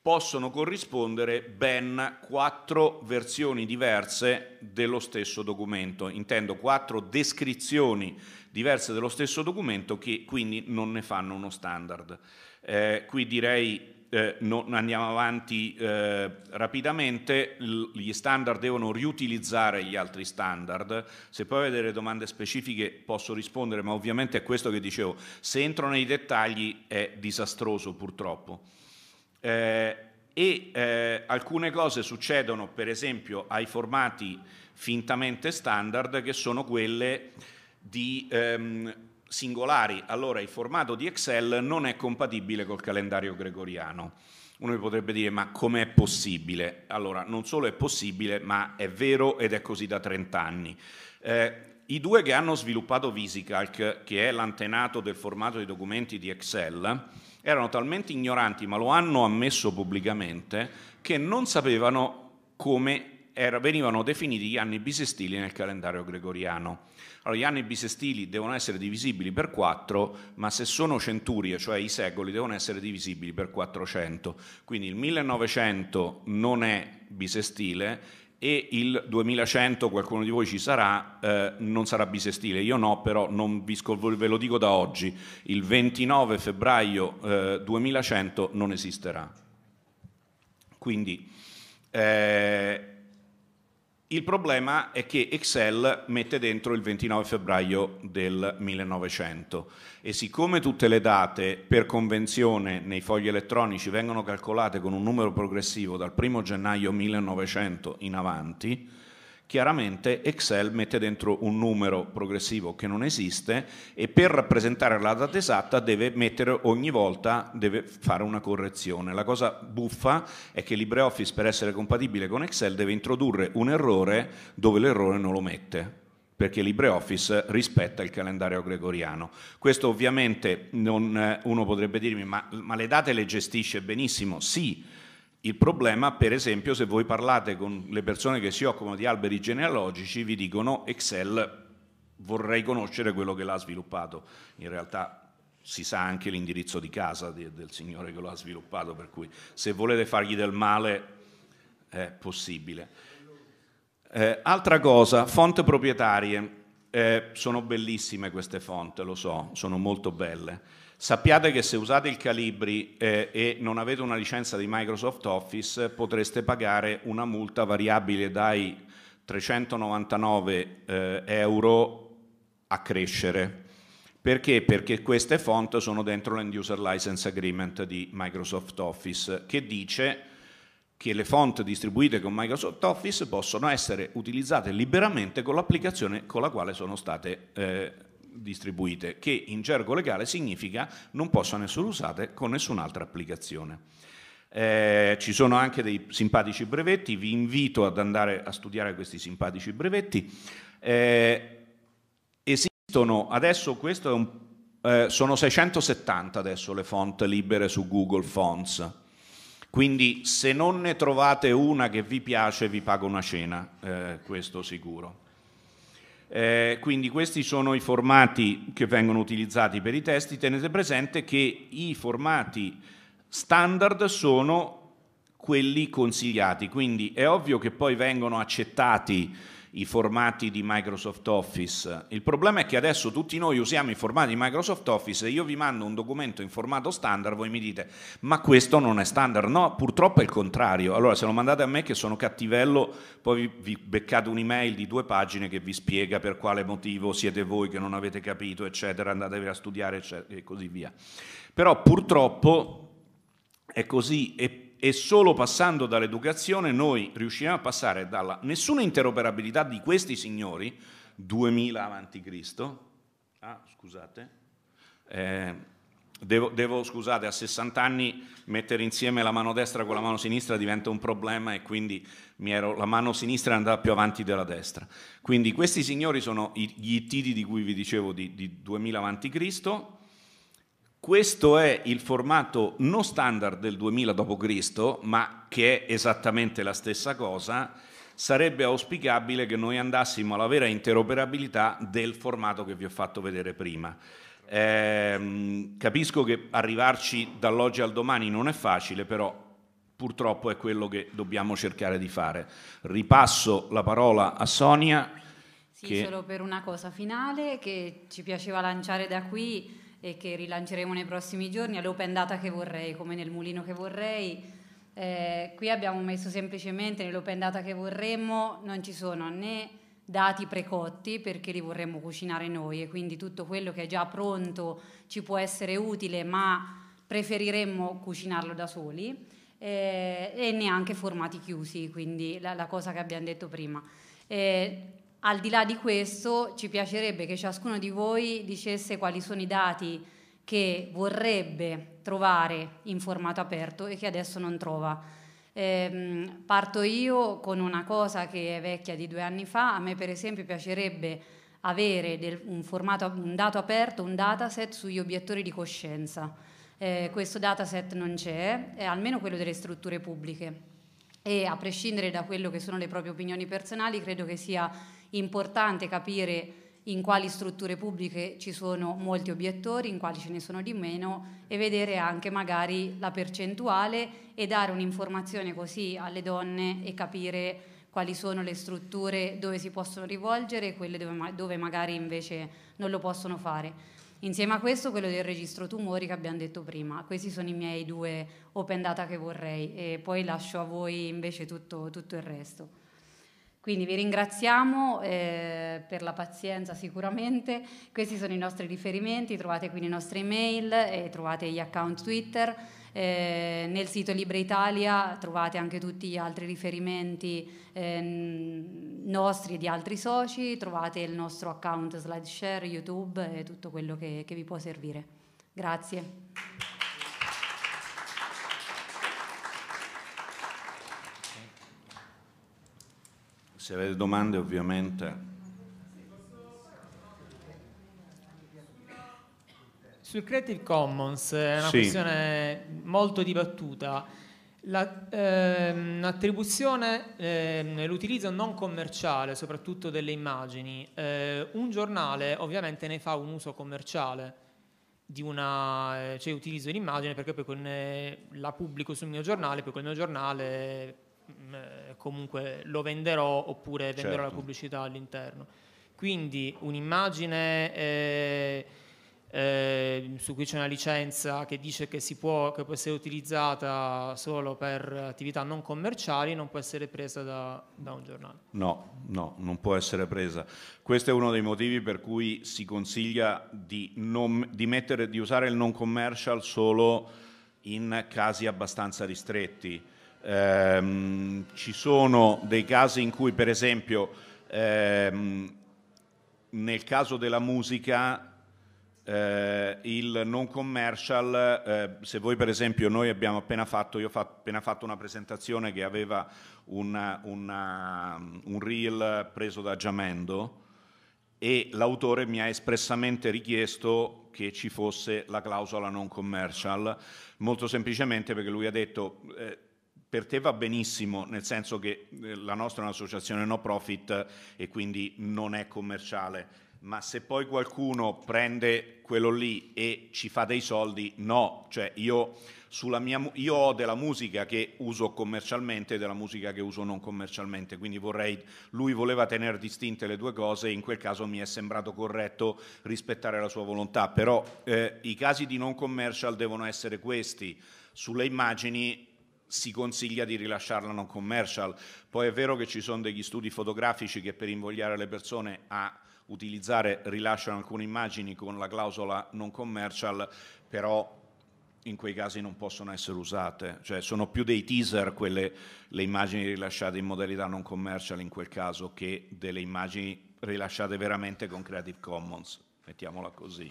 possono corrispondere ben quattro versioni diverse dello stesso documento, intendo quattro descrizioni diverse dello stesso documento che quindi non ne fanno uno standard. Eh, qui direi eh, no, andiamo avanti eh, rapidamente, L- gli standard devono riutilizzare gli altri standard, se poi avete delle domande specifiche posso rispondere, ma ovviamente è questo che dicevo, se entro nei dettagli è disastroso purtroppo. Eh, e eh, alcune cose succedono per esempio ai formati fintamente standard che sono quelle di ehm, singolari. Allora il formato di Excel non è compatibile col calendario gregoriano. Uno mi potrebbe dire ma com'è possibile? Allora non solo è possibile ma è vero ed è così da 30 anni. Eh, I due che hanno sviluppato VisiCalc, che è l'antenato del formato di documenti di Excel, erano talmente ignoranti, ma lo hanno ammesso pubblicamente, che non sapevano come era, venivano definiti gli anni bisestili nel calendario gregoriano. Allora, gli anni bisestili devono essere divisibili per 4, ma se sono centurie, cioè i secoli, devono essere divisibili per 400. Quindi il 1900 non è bisestile, e il 2100, qualcuno di voi ci sarà, eh, non sarà bisestile, io no, però scol- ve lo dico da oggi, il 29 febbraio eh, 2100 non esisterà. Quindi eh, il problema è che Excel mette dentro il 29 febbraio del 1900 e siccome tutte le date per convenzione nei fogli elettronici vengono calcolate con un numero progressivo dal 1 gennaio 1900 in avanti, chiaramente Excel mette dentro un numero progressivo che non esiste e per rappresentare la data esatta deve mettere ogni volta, deve fare una correzione. La cosa buffa è che LibreOffice per essere compatibile con Excel deve introdurre un errore dove l'errore non lo mette perché LibreOffice rispetta il calendario gregoriano. Questo ovviamente non, uno potrebbe dirmi ma, ma le date le gestisce benissimo, sì, il problema, per esempio, se voi parlate con le persone che si occupano di alberi genealogici, vi dicono Excel vorrei conoscere quello che l'ha sviluppato. In realtà si sa anche l'indirizzo di casa di, del signore che lo ha sviluppato, per cui se volete fargli del male è possibile. Eh, altra cosa, font proprietarie. Eh, sono bellissime queste font, lo so, sono molto belle Sappiate che se usate il Calibri eh, e non avete una licenza di Microsoft Office potreste pagare una multa variabile dai 399 eh, euro a crescere. Perché? Perché queste font sono dentro l'End User License Agreement di Microsoft Office che dice che le font distribuite con Microsoft Office possono essere utilizzate liberamente con l'applicazione con la quale sono state eh, distribuite, che in gergo legale significa non possono essere usate con nessun'altra applicazione. Eh, ci sono anche dei simpatici brevetti, vi invito ad andare a studiare questi simpatici brevetti. Eh, esistono adesso, questo è un, eh, sono 670 adesso le font libere su Google Fonts. Quindi se non ne trovate una che vi piace vi pago una cena, eh, questo sicuro. Eh, quindi questi sono i formati che vengono utilizzati per i testi. Tenete presente che i formati standard sono quelli consigliati, quindi è ovvio che poi vengono accettati i formati di Microsoft Office. Il problema è che adesso tutti noi usiamo i formati di Microsoft Office e io vi mando un documento in formato standard, voi mi dite ma questo non è standard. No, purtroppo è il contrario. Allora se lo mandate a me che sono cattivello, poi vi beccate un'email di due pagine che vi spiega per quale motivo siete voi che non avete capito, eccetera, andatevi a studiare eccetera, e così via. Però purtroppo è così e e solo passando dall'educazione noi riusciremo a passare dalla nessuna interoperabilità di questi signori, 2000 a.C., ah, scusate, eh, devo, devo, scusate, a 60 anni mettere insieme la mano destra con la mano sinistra diventa un problema e quindi ero, la mano sinistra è andata più avanti della destra. Quindi questi signori sono gli ittidi di cui vi dicevo di, di 2000 a.C., questo è il formato non standard del 2000 d.C., ma che è esattamente la stessa cosa. Sarebbe auspicabile che noi andassimo alla vera interoperabilità del formato che vi ho fatto vedere prima. Eh, capisco che arrivarci dall'oggi al domani non è facile, però purtroppo è quello che dobbiamo cercare di fare. Ripasso la parola a Sonia. Sì, che... solo per una cosa finale che ci piaceva lanciare da qui e che rilanceremo nei prossimi giorni, all'open data che vorrei, come nel mulino che vorrei. Eh, qui abbiamo messo semplicemente nell'open data che vorremmo non ci sono né dati precotti perché li vorremmo cucinare noi e quindi tutto quello che è già pronto ci può essere utile ma preferiremmo cucinarlo da soli eh, e neanche formati chiusi, quindi la, la cosa che abbiamo detto prima. Eh, al di là di questo, ci piacerebbe che ciascuno di voi dicesse quali sono i dati che vorrebbe trovare in formato aperto e che adesso non trova. Ehm, parto io con una cosa che è vecchia di due anni fa, a me per esempio piacerebbe avere del, un, formato, un dato aperto, un dataset sugli obiettori di coscienza. Eh, questo dataset non c'è, eh, almeno quello delle strutture pubbliche. E a prescindere da quello che sono le proprie opinioni personali, credo che sia importante capire in quali strutture pubbliche ci sono molti obiettori, in quali ce ne sono di meno e vedere anche magari la percentuale e dare un'informazione così alle donne e capire quali sono le strutture dove si possono rivolgere e quelle dove, dove magari invece non lo possono fare. Insieme a questo quello del registro tumori che abbiamo detto prima, questi sono i miei due open data che vorrei e poi lascio a voi invece tutto, tutto il resto. Quindi vi ringraziamo eh, per la pazienza sicuramente, questi sono i nostri riferimenti, trovate qui le nostre email e trovate gli account Twitter, eh, nel sito Libre Italia trovate anche tutti gli altri riferimenti eh, nostri e di altri soci, trovate il nostro account SlideShare, YouTube e tutto quello che, che vi può servire. Grazie. Se avete domande ovviamente... Sul Creative Commons eh, è una sì. questione molto dibattuta. l'attribuzione, ehm, ehm, l'utilizzo non commerciale soprattutto delle immagini. Eh, un giornale ovviamente ne fa un uso commerciale, di una, eh, cioè utilizzo l'immagine perché poi con, eh, la pubblico sul mio giornale, poi col mio giornale Mm, eh, comunque lo venderò oppure venderò certo. la pubblicità all'interno. Quindi un'immagine eh, eh, su cui c'è una licenza che dice che, può, che può essere utilizzata solo per attività non commerciali non può essere presa da, da un giornale. No, no, non può essere presa. Questo è uno dei motivi per cui si consiglia di, non, di, mettere, di usare il non commercial solo in casi abbastanza ristretti Ehm, ci sono dei casi in cui, per esempio, ehm, nel caso della musica, eh, il non commercial, eh, se voi per esempio noi abbiamo appena fatto, io ho fatto, appena fatto una presentazione che aveva una, una, un reel preso da Giamendo e l'autore mi ha espressamente richiesto che ci fosse la clausola non commercial, molto semplicemente perché lui ha detto... Eh, per te va benissimo, nel senso che eh, la nostra è un'associazione no profit e quindi non è commerciale, ma se poi qualcuno prende quello lì e ci fa dei soldi, no, cioè io, mia, io ho della musica che uso commercialmente e della musica che uso non commercialmente, quindi vorrei, lui voleva tenere distinte le due cose e in quel caso mi è sembrato corretto rispettare la sua volontà, però eh, i casi di non commercial devono essere questi, sulle immagini si consiglia di rilasciarla non commercial. Poi è vero che ci sono degli studi fotografici che per invogliare le persone a utilizzare rilasciano alcune immagini con la clausola non commercial, però in quei casi non possono essere usate, cioè sono più dei teaser quelle le immagini rilasciate in modalità non commercial in quel caso che delle immagini rilasciate veramente con Creative Commons, mettiamola così.